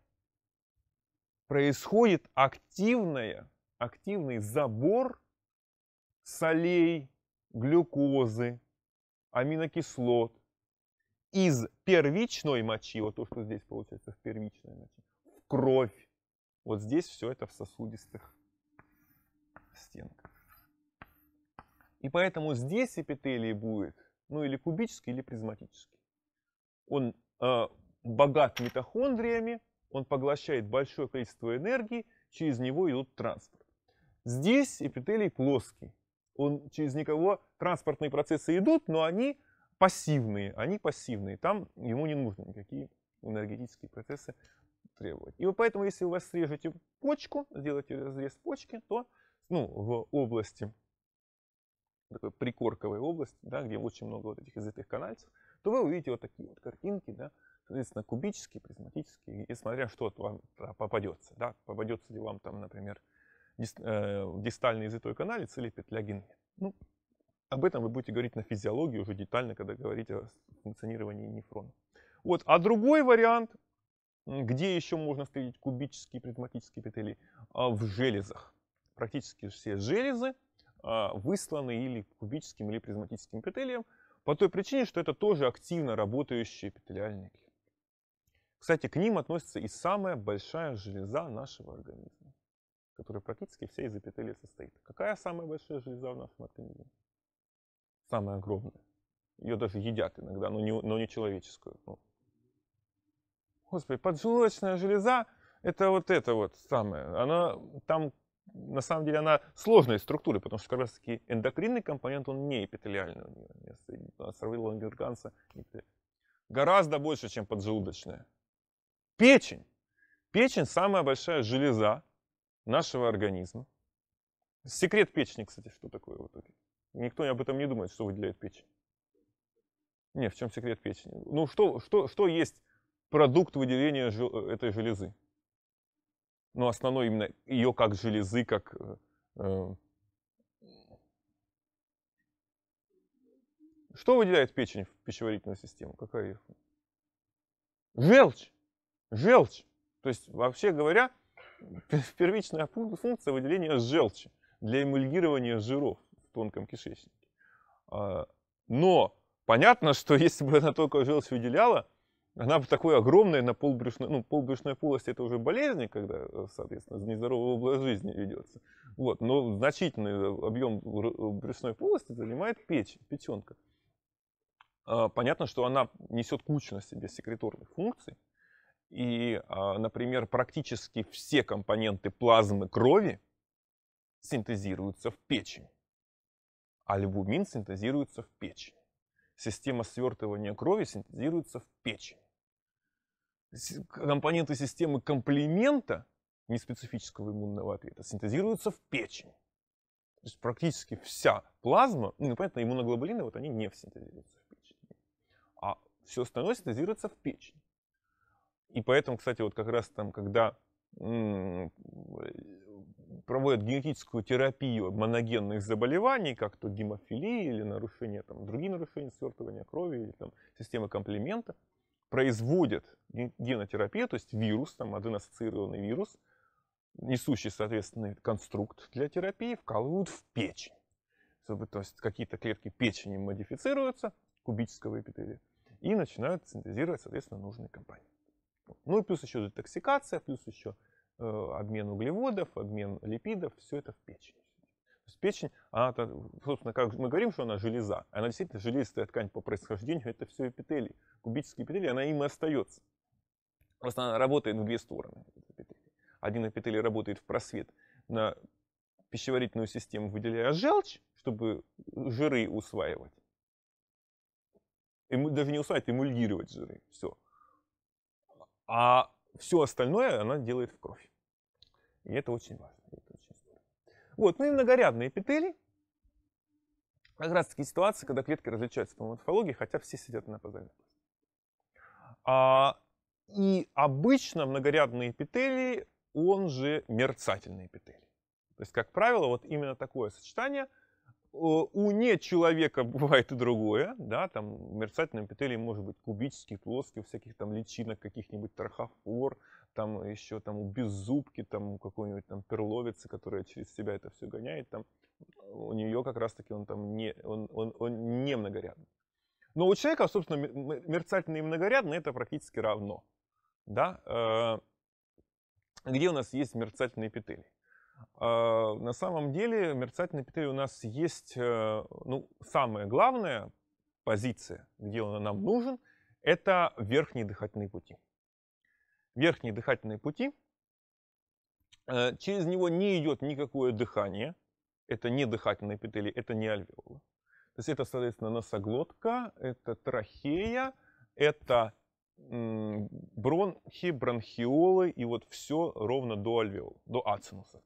происходит активное, активный забор солей, глюкозы, аминокислот из первичной мочи, вот то, что здесь получается в первичной мочи, в кровь. Вот здесь все это в сосудистых стенках. И поэтому здесь эпителий будет, ну или кубический, или призматический. Он э, богат митохондриями, он поглощает большое количество энергии, через него идут транспорт. Здесь эпителий плоский. Он, через никого транспортные процессы идут, но они пассивные. Они пассивные. Там ему не нужно никакие энергетические процессы требовать. И вот поэтому, если у вас срежете почку, сделаете разрез почки, то ну, в области, такой прикорковой области, да, где очень много вот этих из канальцев, то вы увидите вот такие вот картинки, да, соответственно, кубические, призматические, и смотря что вам попадется. Да, попадется ли вам там, например, э, дистальный язытой каналец или петля Генри. Ну, об этом вы будете говорить на физиологии уже детально, когда говорите о функционировании нефрона. Вот. А другой вариант, где еще можно встретить кубические призматические петли? А, в железах. Практически все железы а, высланы или кубическим, или призматическим петелем. По той причине, что это тоже активно работающие эпителиальники. Кстати, к ним относится и самая большая железа нашего организма, которая практически вся из эпителия состоит. Какая самая большая железа в нашем организме? Самая огромная. Ее даже едят иногда, но не, но не человеческую. Ну. Господи, поджелудочная железа это вот это вот самое. Она там на самом деле она сложной структуры, потому что как раз таки эндокринный компонент, он не эпителиальный у нее. Сорви лангерганса гораздо больше, чем поджелудочная. Печень. Печень самая большая железа нашего организма. Секрет печени, кстати, что такое в итоге. Никто об этом не думает, что выделяет печень. Не, в чем секрет печени? Ну, что, что, что есть продукт выделения э, этой железы? но ну, основной именно ее как железы, как э, э, Что выделяет печень в пищеварительную систему? Какая ее? Желчь. Желчь. То есть, вообще говоря, первичная функция выделения желчи для эмульгирования жиров в тонком кишечнике. А, но понятно, что если бы она только желчь выделяла, она такой огромной на полбрюшной, ну, полбрюшной полости это уже болезнь, когда, э, соответственно, нездоровый образ жизни ведется. Вот, но значительный объем э, брюшной полости занимает печень, печенка. А, понятно, что она несет кучу на себе секреторных функций. И, а, например, практически все компоненты плазмы крови синтезируются в печени. альбумин синтезируется в печени. Система свертывания крови синтезируется в печени компоненты системы комплимента неспецифического иммунного ответа синтезируются в печени. То есть практически вся плазма, ну, понятно, иммуноглобулины, вот они не синтезируются в печени, а все остальное синтезируется в печени. И поэтому, кстати, вот как раз там, когда проводят генетическую терапию моногенных заболеваний, как то гемофилии или нарушение, там, другие нарушения свертывания крови или там, системы комплимента, производят генотерапию, то есть вирус, там аденоассоциированный вирус, несущий, соответственно, конструкт для терапии, вкалывают в печень. То есть какие-то клетки печени модифицируются, кубического эпителия, и начинают синтезировать, соответственно, нужные компании. Ну и плюс еще детоксикация, плюс еще э, обмен углеводов, обмен липидов, все это в печени. То есть печень, а она, собственно, как мы говорим, что она железа, она действительно железистая ткань по происхождению, это все эпителий. Кубические эпителии, она им и остается. Просто она работает в две стороны. Один эпителий работает в просвет на пищеварительную систему, выделяя желчь, чтобы жиры усваивать. Эму, даже не усваивать, эмульгировать жиры. Все. А все остальное она делает в кровь. И это очень важно. Вот, ну и многорядные эпители. Как раз таки ситуации, когда клетки различаются по морфологии, хотя все сидят на позади. А, и обычно многорядные эпители, он же мерцательные эпители. То есть, как правило, вот именно такое сочетание. У не человека бывает и другое, да, там мерцательные эпителии может быть кубические, плоские, всяких там личинок, каких-нибудь трахофор, там еще там у беззубки, там у какой-нибудь там перловицы, которая через себя это все гоняет, там у нее как раз-таки он там не, он, он, он не многорядный. Но у человека, собственно, мерцательный и многорядный это практически равно. Да? Э, где у нас есть мерцательные петели? Э, на самом деле мерцательные петли у нас есть, э, ну, самая главная позиция, где он нам нужен, это верхние дыхательные пути верхние дыхательные пути. Э, через него не идет никакое дыхание. Это не дыхательные петели, это не альвеолы. То есть это, соответственно, носоглотка, это трахея, это бронхи, бронхиолы и вот все ровно до альвеол, до ацинуса.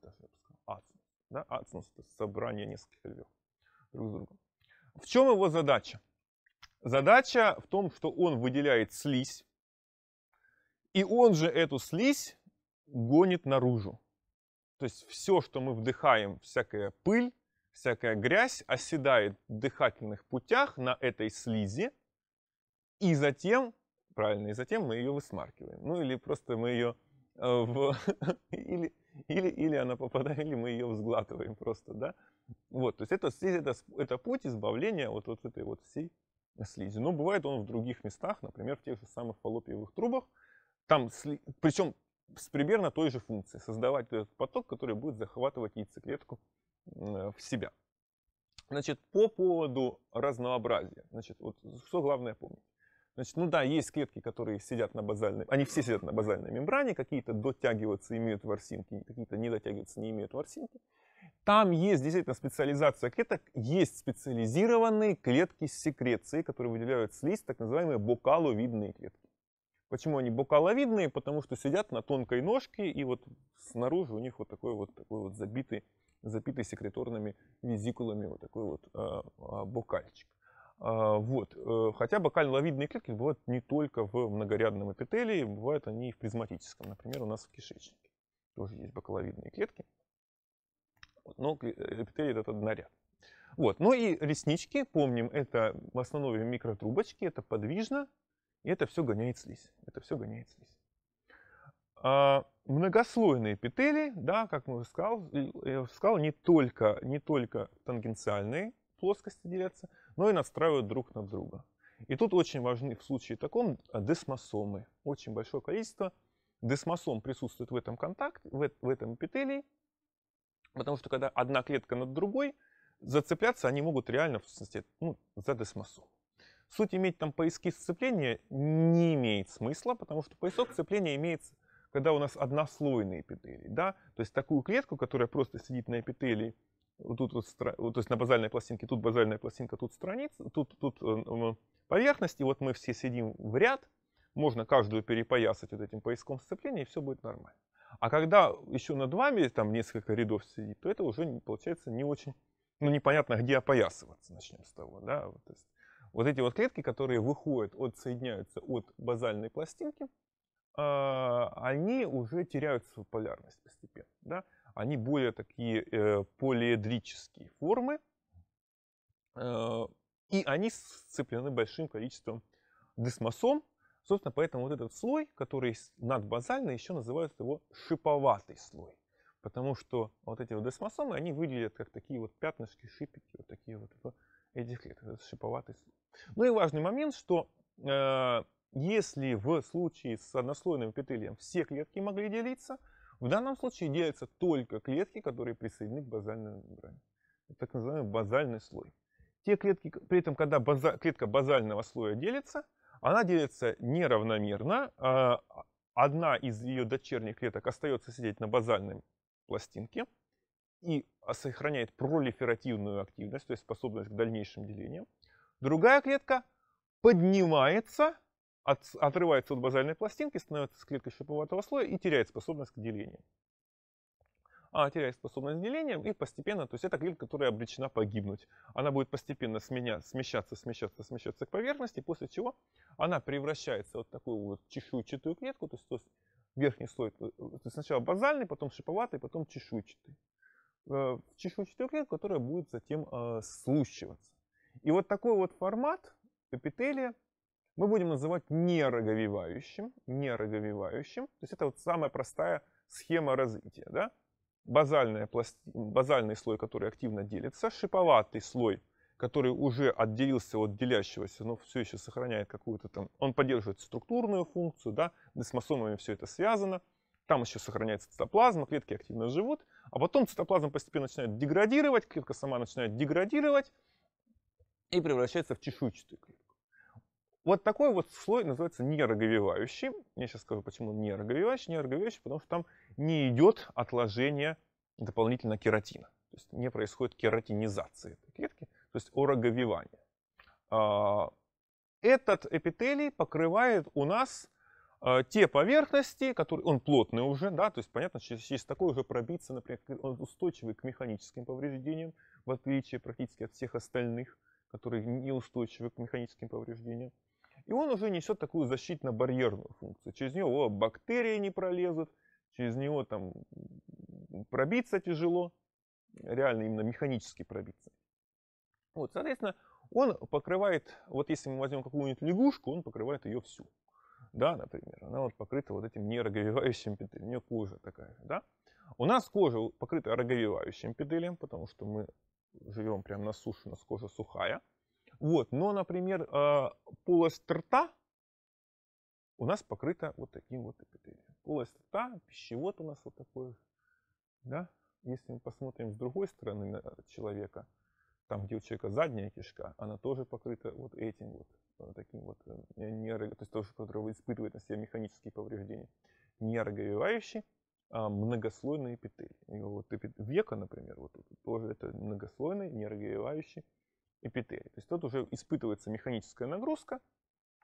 Ацинус, да? ацинус это собрание нескольких альвеол друг с другом. В чем его задача? Задача в том, что он выделяет слизь, и он же эту слизь гонит наружу. То есть все, что мы вдыхаем, всякая пыль, всякая грязь оседает в дыхательных путях на этой слизи, и затем, правильно, и затем мы ее высмаркиваем. Ну или просто мы ее э, в... или, или, или она попадает, или мы ее взглатываем просто, да. Вот, то есть это, слизь, это, это путь избавления вот вот этой вот всей слизи. Но бывает он в других местах, например, в тех же самых фаллопиевых трубах, там, причем с примерно той же функцией, создавать этот поток, который будет захватывать яйцеклетку э, в себя. Значит, по поводу разнообразия, значит, вот что главное помнить. Значит, ну да, есть клетки, которые сидят на базальной, они все сидят на базальной мембране, какие-то дотягиваются, имеют ворсинки, какие-то не дотягиваются, не имеют ворсинки. Там есть действительно специализация клеток, есть специализированные клетки с секрецией, которые выделяют слизь, так называемые бокаловидные клетки. Почему они бокаловидные? Потому что сидят на тонкой ножке, и вот снаружи у них вот такой вот, такой вот забитый, забитый секреторными визикулами вот такой вот а, а, а, э, бокальчик. Э, вот. Хотя бокаловидные клетки бывают не только в многорядном эпителии, бывают они и в призматическом. Например, у нас в кишечнике тоже есть бокаловидные клетки. Но эпителий этот одноряд. Вот. Ну и реснички, помним, это в основном микротрубочки, это подвижно, и это все гоняет слизь. Это все гоняет слизь. А, многослойные петели, да, как мы уже сказал, сказал не, только, не только тангенциальные плоскости делятся, но и настраивают друг на друга. И тут очень важны в случае таком а, десмосомы. Очень большое количество десмосом присутствует в этом контакте, в, в этом эпителии, потому что когда одна клетка над другой, зацепляться они могут реально в, ну, за десмосом суть иметь там пояски сцепления не имеет смысла, потому что поясок сцепления имеется, когда у нас однослойные эпителии, да, то есть такую клетку, которая просто сидит на эпителии, вот тут вот, то есть на базальной пластинке, тут базальная пластинка, тут страница, тут, тут э, поверхность, и вот мы все сидим в ряд, можно каждую перепоясать вот этим поиском сцепления, и все будет нормально. А когда еще над вами там несколько рядов сидит, то это уже получается не очень, ну непонятно, где опоясываться, начнем с того, да, вот, то есть вот эти вот клетки, которые выходят, отсоединяются от базальной пластинки, а, они уже теряют свою полярность постепенно. Да? Они более такие э, полиэдрические формы, э, и они сцеплены большим количеством десмосом. Собственно, поэтому вот этот слой, который надбазальный, еще называют его шиповатый слой. Потому что вот эти вот десмосомы, они выглядят как такие вот пятнышки, шипики, вот такие вот этих клеток, это шиповатость. Ну и важный момент, что э, если в случае с однослойным эпителием все клетки могли делиться, в данном случае делятся только клетки, которые присоединены к базальной мембране. Это так называемый базальный слой. Те клетки, при этом, когда база, клетка базального слоя делится, она делится неравномерно. Э, одна из ее дочерних клеток остается сидеть на базальной пластинке – и а, сохраняет пролиферативную активность, то есть способность к дальнейшим делениям. Другая клетка поднимается, от, отрывается от базальной пластинки, становится клеткой шиповатого слоя и теряет способность к делению. А теряет способность к делению и постепенно, то есть это клетка, которая обречена погибнуть. Она будет постепенно сменя, смещаться, смещаться, смещаться к поверхности, после чего она превращается в вот такую вот чешуйчатую клетку, то есть, то есть верхний слой, э, то есть сначала базальный, потом шиповатый, потом чешуйчатый. Э, в чешуйчатую клетку, которая будет затем э, слущиваться. И вот такой вот формат эпителия мы будем называть нероговивающим, нероговивающим. То есть это вот самая простая схема развития. Да? Базальная пласти... Базальный слой, который активно делится, шиповатый слой, который уже отделился от делящегося, но все еще сохраняет какую-то там, он поддерживает структурную функцию, да, с масонами все это связано – там еще сохраняется цитоплазма, клетки активно живут. А потом цитоплазма постепенно начинает деградировать, клетка сама начинает деградировать и превращается в чешуйчатую клетку. Вот такой вот слой называется нероговевающий. Я сейчас скажу, почему нероговевающий. Нероговевающий, потому что там не идет отложение дополнительно кератина. То есть не происходит кератинизация этой клетки, то есть ороговевание. А, этот эпителий покрывает у нас Э, те поверхности, которые он плотный уже, да, то есть понятно, через, через такой уже пробиться, например, он устойчивый к механическим повреждениям, в отличие практически от всех остальных, которые неустойчивы к механическим повреждениям. И он уже несет такую защитно-барьерную функцию. Через него бактерии не пролезут, через него там пробиться тяжело, реально именно механически пробиться. Вот, соответственно, он покрывает, вот если мы возьмем какую-нибудь лягушку, он покрывает ее всю да, например, она вот покрыта вот этим нероговевающим эпителием, у нее кожа такая, да. У нас кожа покрыта роговевающим эпителием, потому что мы живем прямо на суше, у нас кожа сухая. Вот, но, например, а, полость рта у нас покрыта вот таким вот эпителием. Полость рта, пищевод у нас вот такой, да. Если мы посмотрим с другой стороны на человека, там, где у человека задняя кишка, она тоже покрыта вот этим вот Э, таким вот э, нерго, то есть тоже, которое испытывает на себе механические повреждения, нейрогоревающий, а многослойный эпителий. И вот века, например, вот тут тоже это многослойный нейрогоревающий эпителий. То есть тут уже испытывается механическая нагрузка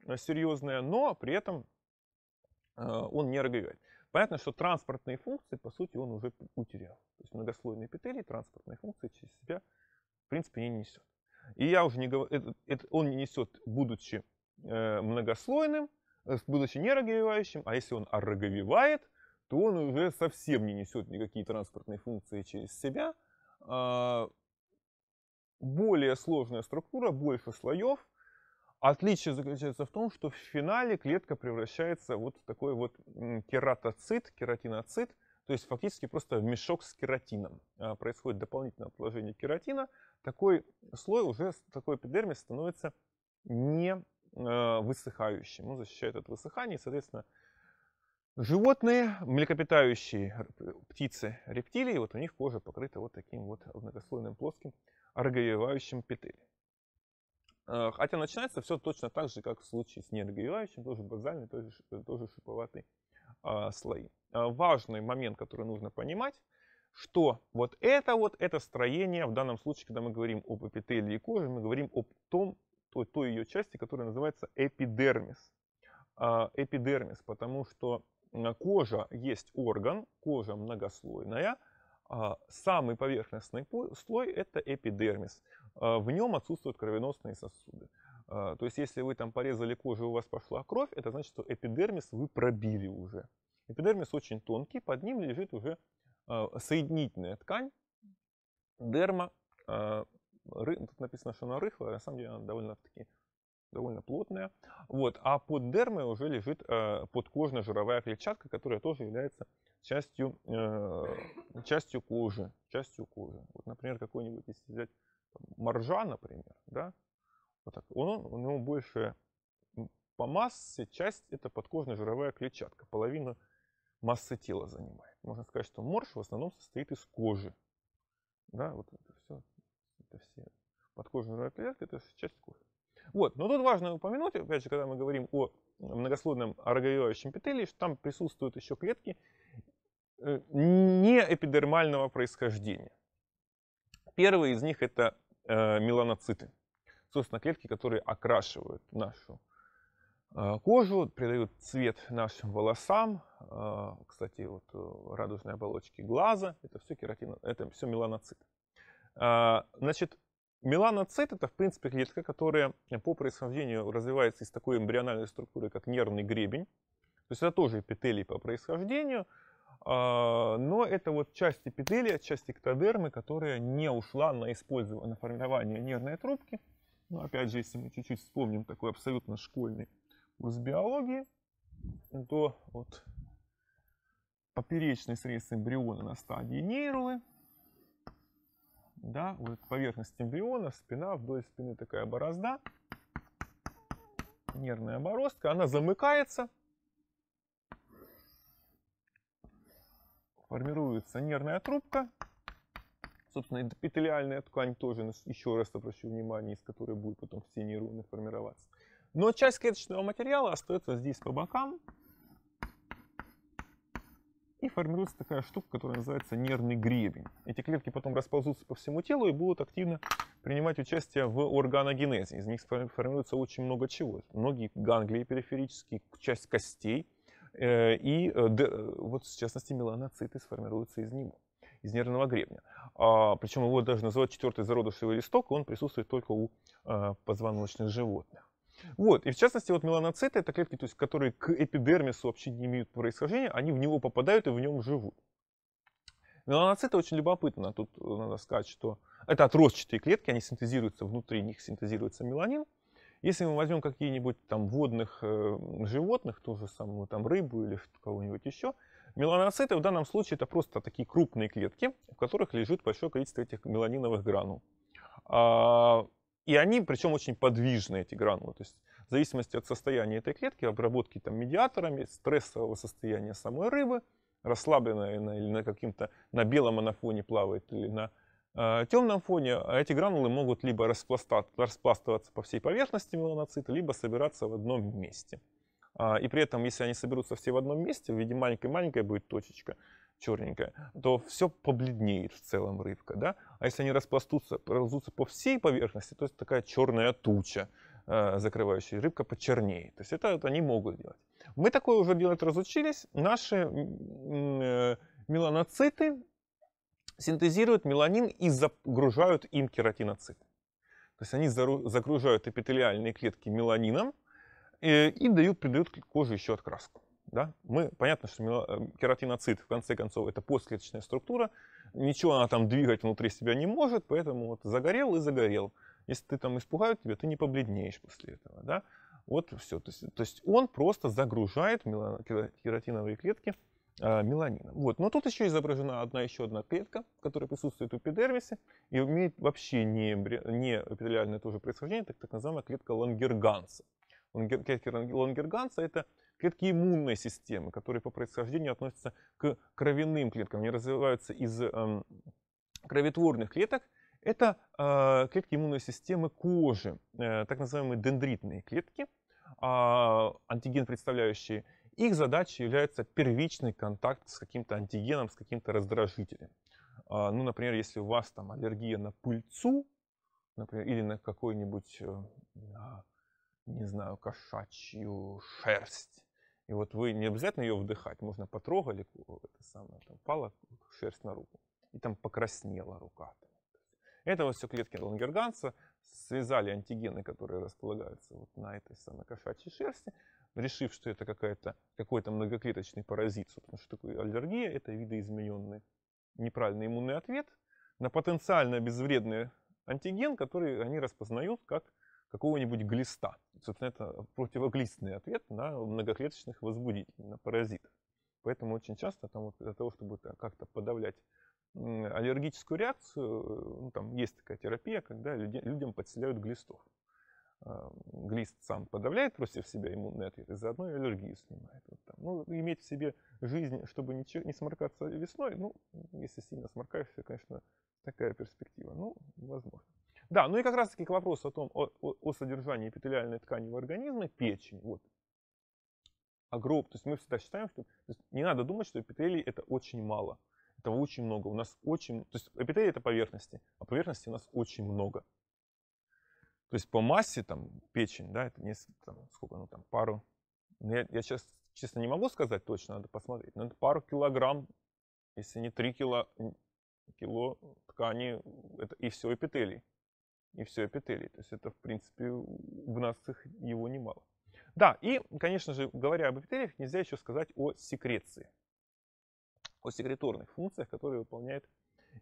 э, серьезная, но при этом он не рогает. Понятно, что транспортные функции, по сути, он уже утерял. То есть многослойный эпителий транспортные функции через себя, в принципе, не несет. И я уже не говорю, это, это он несет, будучи э, многослойным, э, будучи нероговевающим, а если он ороговевает, то он уже совсем не несет никакие транспортные функции через себя. Э, более сложная структура, больше слоев. Отличие заключается в том, что в финале клетка превращается вот в такой вот кератоцит, кератиноцит, то есть фактически просто в мешок с кератином. А, происходит дополнительное отложение кератина. Такой слой уже, такой эпидермис становится не а, высыхающим. Он защищает от высыхания. соответственно, животные, млекопитающие, птицы, рептилии, вот у них кожа покрыта вот таким вот многослойным плоским аргоевающим петелем. А, хотя начинается все точно так же, как в случае с неаргоевающим, тоже базальный, тоже, тоже шиповатый а, слои. Э, важный момент, который нужно понимать, что вот это вот, это строение, в данном случае, когда мы говорим об эпителии кожи, мы говорим об том, той, той ее части, которая называется эпидермис. А, эпидермис, потому что кожа есть орган, кожа многослойная, а, самый поверхностный слой – это эпидермис. А, в нем отсутствуют кровеносные сосуды. То есть, если вы там порезали кожу и у вас пошла кровь, это значит, что эпидермис вы пробили уже. Эпидермис очень тонкий, под ним лежит уже э, соединительная ткань, дерма, э, тут написано, что она рыхлая, на самом деле она довольно-таки довольно плотная. Вот. А под дермой уже лежит э, подкожно-жировая клетчатка, которая тоже является частью, э, частью кожи. Частью кожи. Вот, например, какой-нибудь, если взять моржа, например, да, вот так, он, у него больше по массе часть это подкожно-жировая клетчатка. Половина массы тела занимает. Можно сказать, что морж в основном состоит из кожи. Да, вот это все, это все подкожные клетки, это часть кожи. Вот, но тут важно упомянуть, опять же, когда мы говорим о многослойном ороговевающем эпителии, что там присутствуют еще клетки э, неэпидермального происхождения. Первый из них это э, меланоциты. Собственно, клетки, которые окрашивают нашу Э, кожу, придают цвет нашим волосам. Э, кстати, вот э, радужные оболочки глаза, это все кератин, это все меланоцит. Значит, меланоцит это, в принципе, клетка, которая по происхождению развивается из такой эмбриональной структуры, как нервный гребень. То есть это тоже эпителий по происхождению, но это вот часть эпителия, часть эктодермы, которая не ушла на использование, на формирование нервной трубки. Но ну, опять же, если мы чуть-чуть вспомним такой абсолютно школьный с биологии, то вот поперечный срез эмбриона на стадии нейрулы, да, вот поверхность эмбриона, спина, вдоль спины такая борозда, нервная бороздка, она замыкается, формируется нервная трубка, собственно, эпителиальная ткань тоже, еще раз обращу внимание, из которой будет потом все нейроны формироваться. Но часть клеточного материала остается здесь по бокам. И формируется такая штука, которая называется нервный гребень. Эти клетки потом расползутся по всему телу и будут активно принимать участие в органогенезе. Из них формируется очень много чего. Многие ганглии периферические, часть костей. Э, и э, э, вот, в частности, меланоциты сформируются из него из нервного гребня. А, причем его даже называют четвертый зародышевый листок, он присутствует только у позвоночных животных. Вот, и в частности, вот меланоциты, это клетки, то есть, которые к эпидермису вообще не имеют происхождения, они в него попадают и в нем живут. Меланоциты очень любопытно, тут э, надо сказать, что это отростчатые клетки, они синтезируются, внутри них синтезируется меланин. Если мы возьмем какие-нибудь там водных э, животных, ту же самую там рыбу или кого-нибудь еще, меланоциты в данном случае это просто такие крупные клетки, в которых лежит большое количество этих меланиновых гранул. А, и они, причем, очень подвижны, эти гранулы. То есть в зависимости от состояния этой клетки, обработки там, медиаторами, стрессового состояния самой рыбы, расслабленная или на каким-то на белом она фоне плавает, или на э, темном фоне, а эти гранулы могут либо распластываться по всей поверхности меланоцита, либо собираться в одном месте. А, и при этом, если они соберутся все в одном месте, в виде маленькой-маленькой будет точечка, черненькая, то все побледнеет в целом рыбка, да? А если они распластутся, ползутся по всей поверхности, то есть такая черная туча, э, закрывающая рыбка почернеет. То есть это, это они могут делать. Мы такое уже делать разучились. Наши э, меланоциты синтезируют меланин и загружают им кератиноциты. То есть они загружают эпителиальные клетки меланином э, и дают, придают коже еще откраску. Да? Мы, понятно, что э, кератиноцит, в конце концов, это постклеточная структура, ничего она там двигать внутри себя не может, поэтому вот загорел и загорел. Если ты там испугают тебя, ты не побледнеешь после этого. Да? Вот все. То есть, то есть он просто загружает кератиновые клетки э, меланином. Вот. Но тут еще изображена одна еще одна клетка, которая присутствует в эпидермисе и имеет вообще не, не эпителиальное тоже происхождение, так, так называемая клетка Лангерганса. Лангер, клетки Лангерганса — это Клетки иммунной системы, которые по происхождению относятся к кровяным клеткам, они развиваются из э, эм, кровотворных клеток. Это э, клетки иммунной системы кожи, э, так называемые дендритные клетки, а, антиген представляющие. Их задачей является первичный контакт с каким-то антигеном, с каким-то раздражителем. А, ну, например, если у вас там аллергия на пыльцу, например, или на какой-нибудь, э, не знаю, кошачью шерсть, и вот вы не обязательно ее вдыхать, можно потрогали э, это самое, там пала шерсть на руку, и там покраснела рука. Это вот все клетки лангерганца, связали антигены, которые располагаются вот на этой самой кошачьей шерсти, решив, что это какая-то, какой-то многоклеточный паразит, собственно, что такое аллергия, это видоизмененный неправильный иммунный ответ на потенциально безвредный антиген, который они распознают как какого-нибудь глиста. Собственно, это противоглистный ответ на многоклеточных возбудителей, на паразитов. Поэтому очень часто там, вот, для того, чтобы как-то подавлять аллергическую реакцию, ну, там есть такая терапия, когда люди, людям подселяют глистов. А, глист сам подавляет против себя иммунный ответ и заодно и аллергию снимает. Вот Ну, иметь в себе жизнь, чтобы ничего, не сморкаться весной, ну, если сильно сморкаешься, конечно, такая перспектива. Ну, возможно. Да, ну и как раз таки к вопросу о том, о, о, о содержании эпителиальной ткани в организме, печень, вот. Огром, то есть мы всегда считаем, что не надо думать, что эпителий это очень мало. Этого очень много. У нас очень, то есть эпителий это поверхности, а поверхности у нас очень много. То есть по массе там печень, да, это несколько, там, сколько, ну там пару, ну, я, я сейчас, честно, не могу сказать точно, надо посмотреть, но это пару килограмм, если не три кило, кило ткани, это и все эпителий и все эпителий. То есть это, в принципе, в нас их его немало. Да, и, конечно же, говоря об эпителиях, нельзя еще сказать о секреции, о секреторных функциях, которые выполняют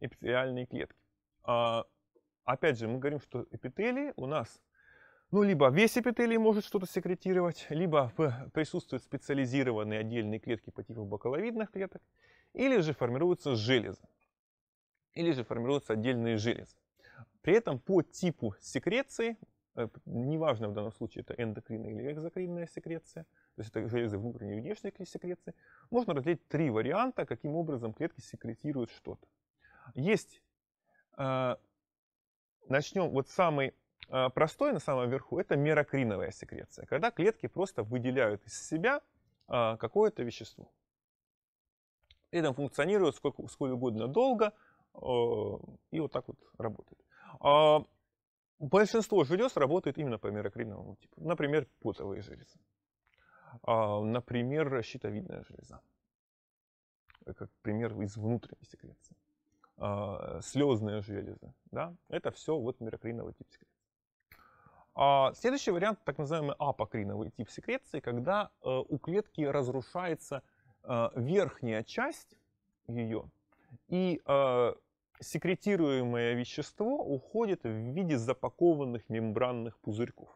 эпителиальные клетки. А, опять же, мы говорим, что эпителии у нас, ну, либо весь эпителий может что-то секретировать, либо присутствуют специализированные отдельные клетки по типу бакаловидных клеток, или же формируются железы, или же формируются отдельные железы. При этом по типу секреции, э, неважно в данном случае это эндокринная или экзокринная секреция, то есть это железы внутренней и внешней секреции, можно разделить три варианта, каким образом клетки секретируют что-то. Есть, э, начнем вот самый э, простой на самом верху, это мерокриновая секреция, когда клетки просто выделяют из себя какое-то вещество. И этом функционирует сколько, сколько угодно долго и вот так вот работает. А, большинство желез работает именно по мирокриновому ну, типу. Например, потовые железы. А, например, щитовидная железа. Э, как пример из внутренней секреции. А, слезные железы. Да? Это все вот мирокриновый тип секреции. А, следующий вариант, так называемый апокриновый тип секреции, когда э, у клетки разрушается э, верхняя часть ее, и секретируемое вещество уходит в виде запакованных мембранных пузырьков.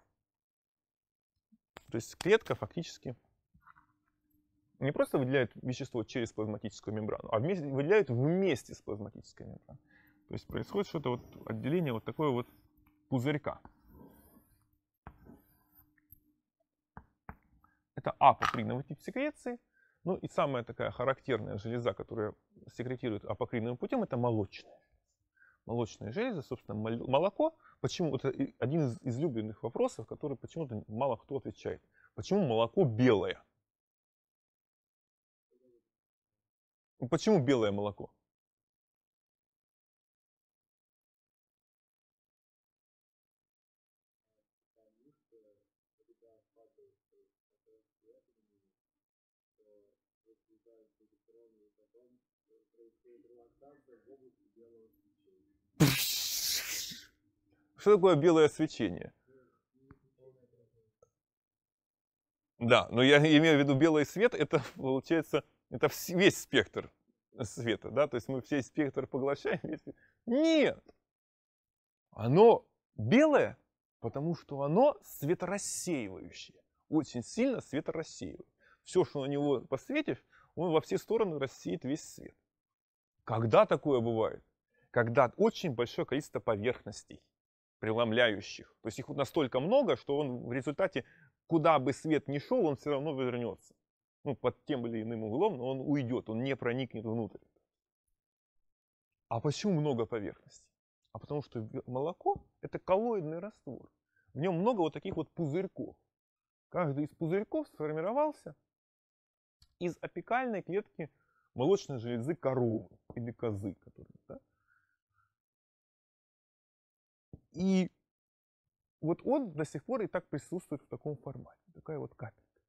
То есть клетка фактически не просто выделяет вещество через плазматическую мембрану, а вместе, выделяет вместе с плазматической мембраной. То есть происходит что-то вот отделение вот такое вот пузырька. Это апоприновый тип секреции. Ну и самая такая характерная железа, которая секретирует апокринным путем, это молочная. Молочная железа, собственно, молоко. Почему? Это один из излюбленных вопросов, который почему-то мало кто отвечает. Почему молоко белое? Почему белое молоко? Что такое белое свечение? Да, но я имею в виду белый свет, это получается, это весь спектр света, да, то есть мы все спектр поглощаем. Весь... Нет! Оно белое, потому что оно светорассеивающее, очень сильно светорассеивает. Все, что на него посветишь, он во все стороны рассеет весь свет. Когда такое бывает? Когда очень большое количество поверхностей, преломляющих. То есть их настолько много, что он в результате, куда бы свет ни шел, он все равно вернется. Ну, под тем или иным углом, но он уйдет, он не проникнет внутрь. А почему много поверхностей? А потому что молоко – это коллоидный раствор. В нем много вот таких вот пузырьков. Каждый из пузырьков сформировался из опекальной клетки молочной железы коровы или козы. Которые, да? И вот он до сих пор и так присутствует в таком формате. Такая вот капелька.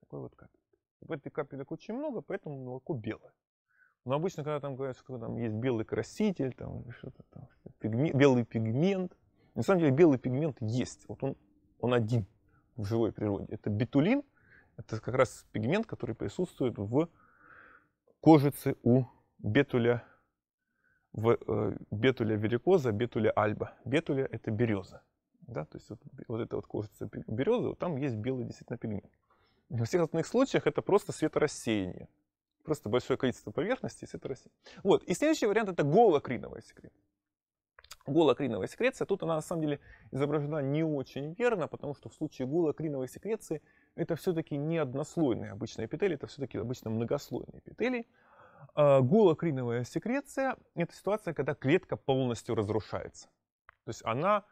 Такой вот капелька. В этой капелек очень много, поэтому молоко белое. Но обычно, когда там говорят, что там есть белый краситель, там что-то там, что пигмент, белый пигмент. На самом деле белый пигмент есть. Вот он, он один в живой природе. Это бетулин, это как раз пигмент, который присутствует в кожицы у бетуля, в, э, бетуля верикоза, бетуля альба. Бетуля – это береза. Да? То есть вот, вот эта вот кожица березы, вот там есть белый действительно пигмент. Во всех остальных случаях это просто светорассеяние. Просто большое количество поверхности и Вот. И следующий вариант – это голокриновая секреция. Голокриновая секреция, тут она на самом деле изображена не очень верно, потому что в случае голокриновой секреции – это все-таки не однослойные обычные эпители, это все-таки обычно многослойные эпители. А, Голокриновая секреция – это ситуация, когда клетка полностью разрушается. То есть она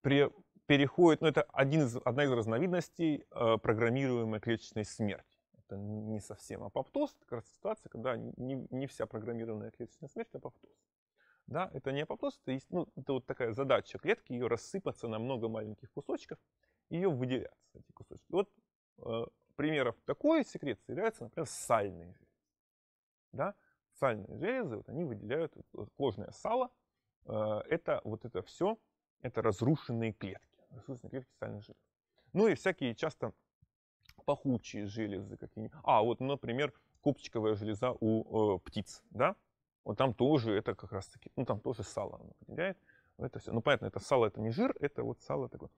при, переходит, ну это один из, одна из разновидностей а, программируемой клеточной смерти. Это не совсем апоптоз, это как раз ситуация, когда не, не вся программированная клеточная смерть а – апоптоз. Да, это не апоптоз, это, есть, ну, это вот такая задача клетки, ее рассыпаться на много маленьких кусочков, ее выделяться, эти кусочки. Вот Э, примеров такой секреции являются, например, сальные железы. Да? Сальные железы, вот они выделяют кожное сало. Э, это вот это все, это разрушенные клетки. Разрушенные клетки сальных желез. Ну и всякие часто пахучие железы какие-нибудь. А, вот, например, копчиковая железа у э, птиц, да? Вот там тоже это как раз таки, ну там тоже сало выделяет. Это все. Ну понятно, это сало это не жир, это вот сало такое.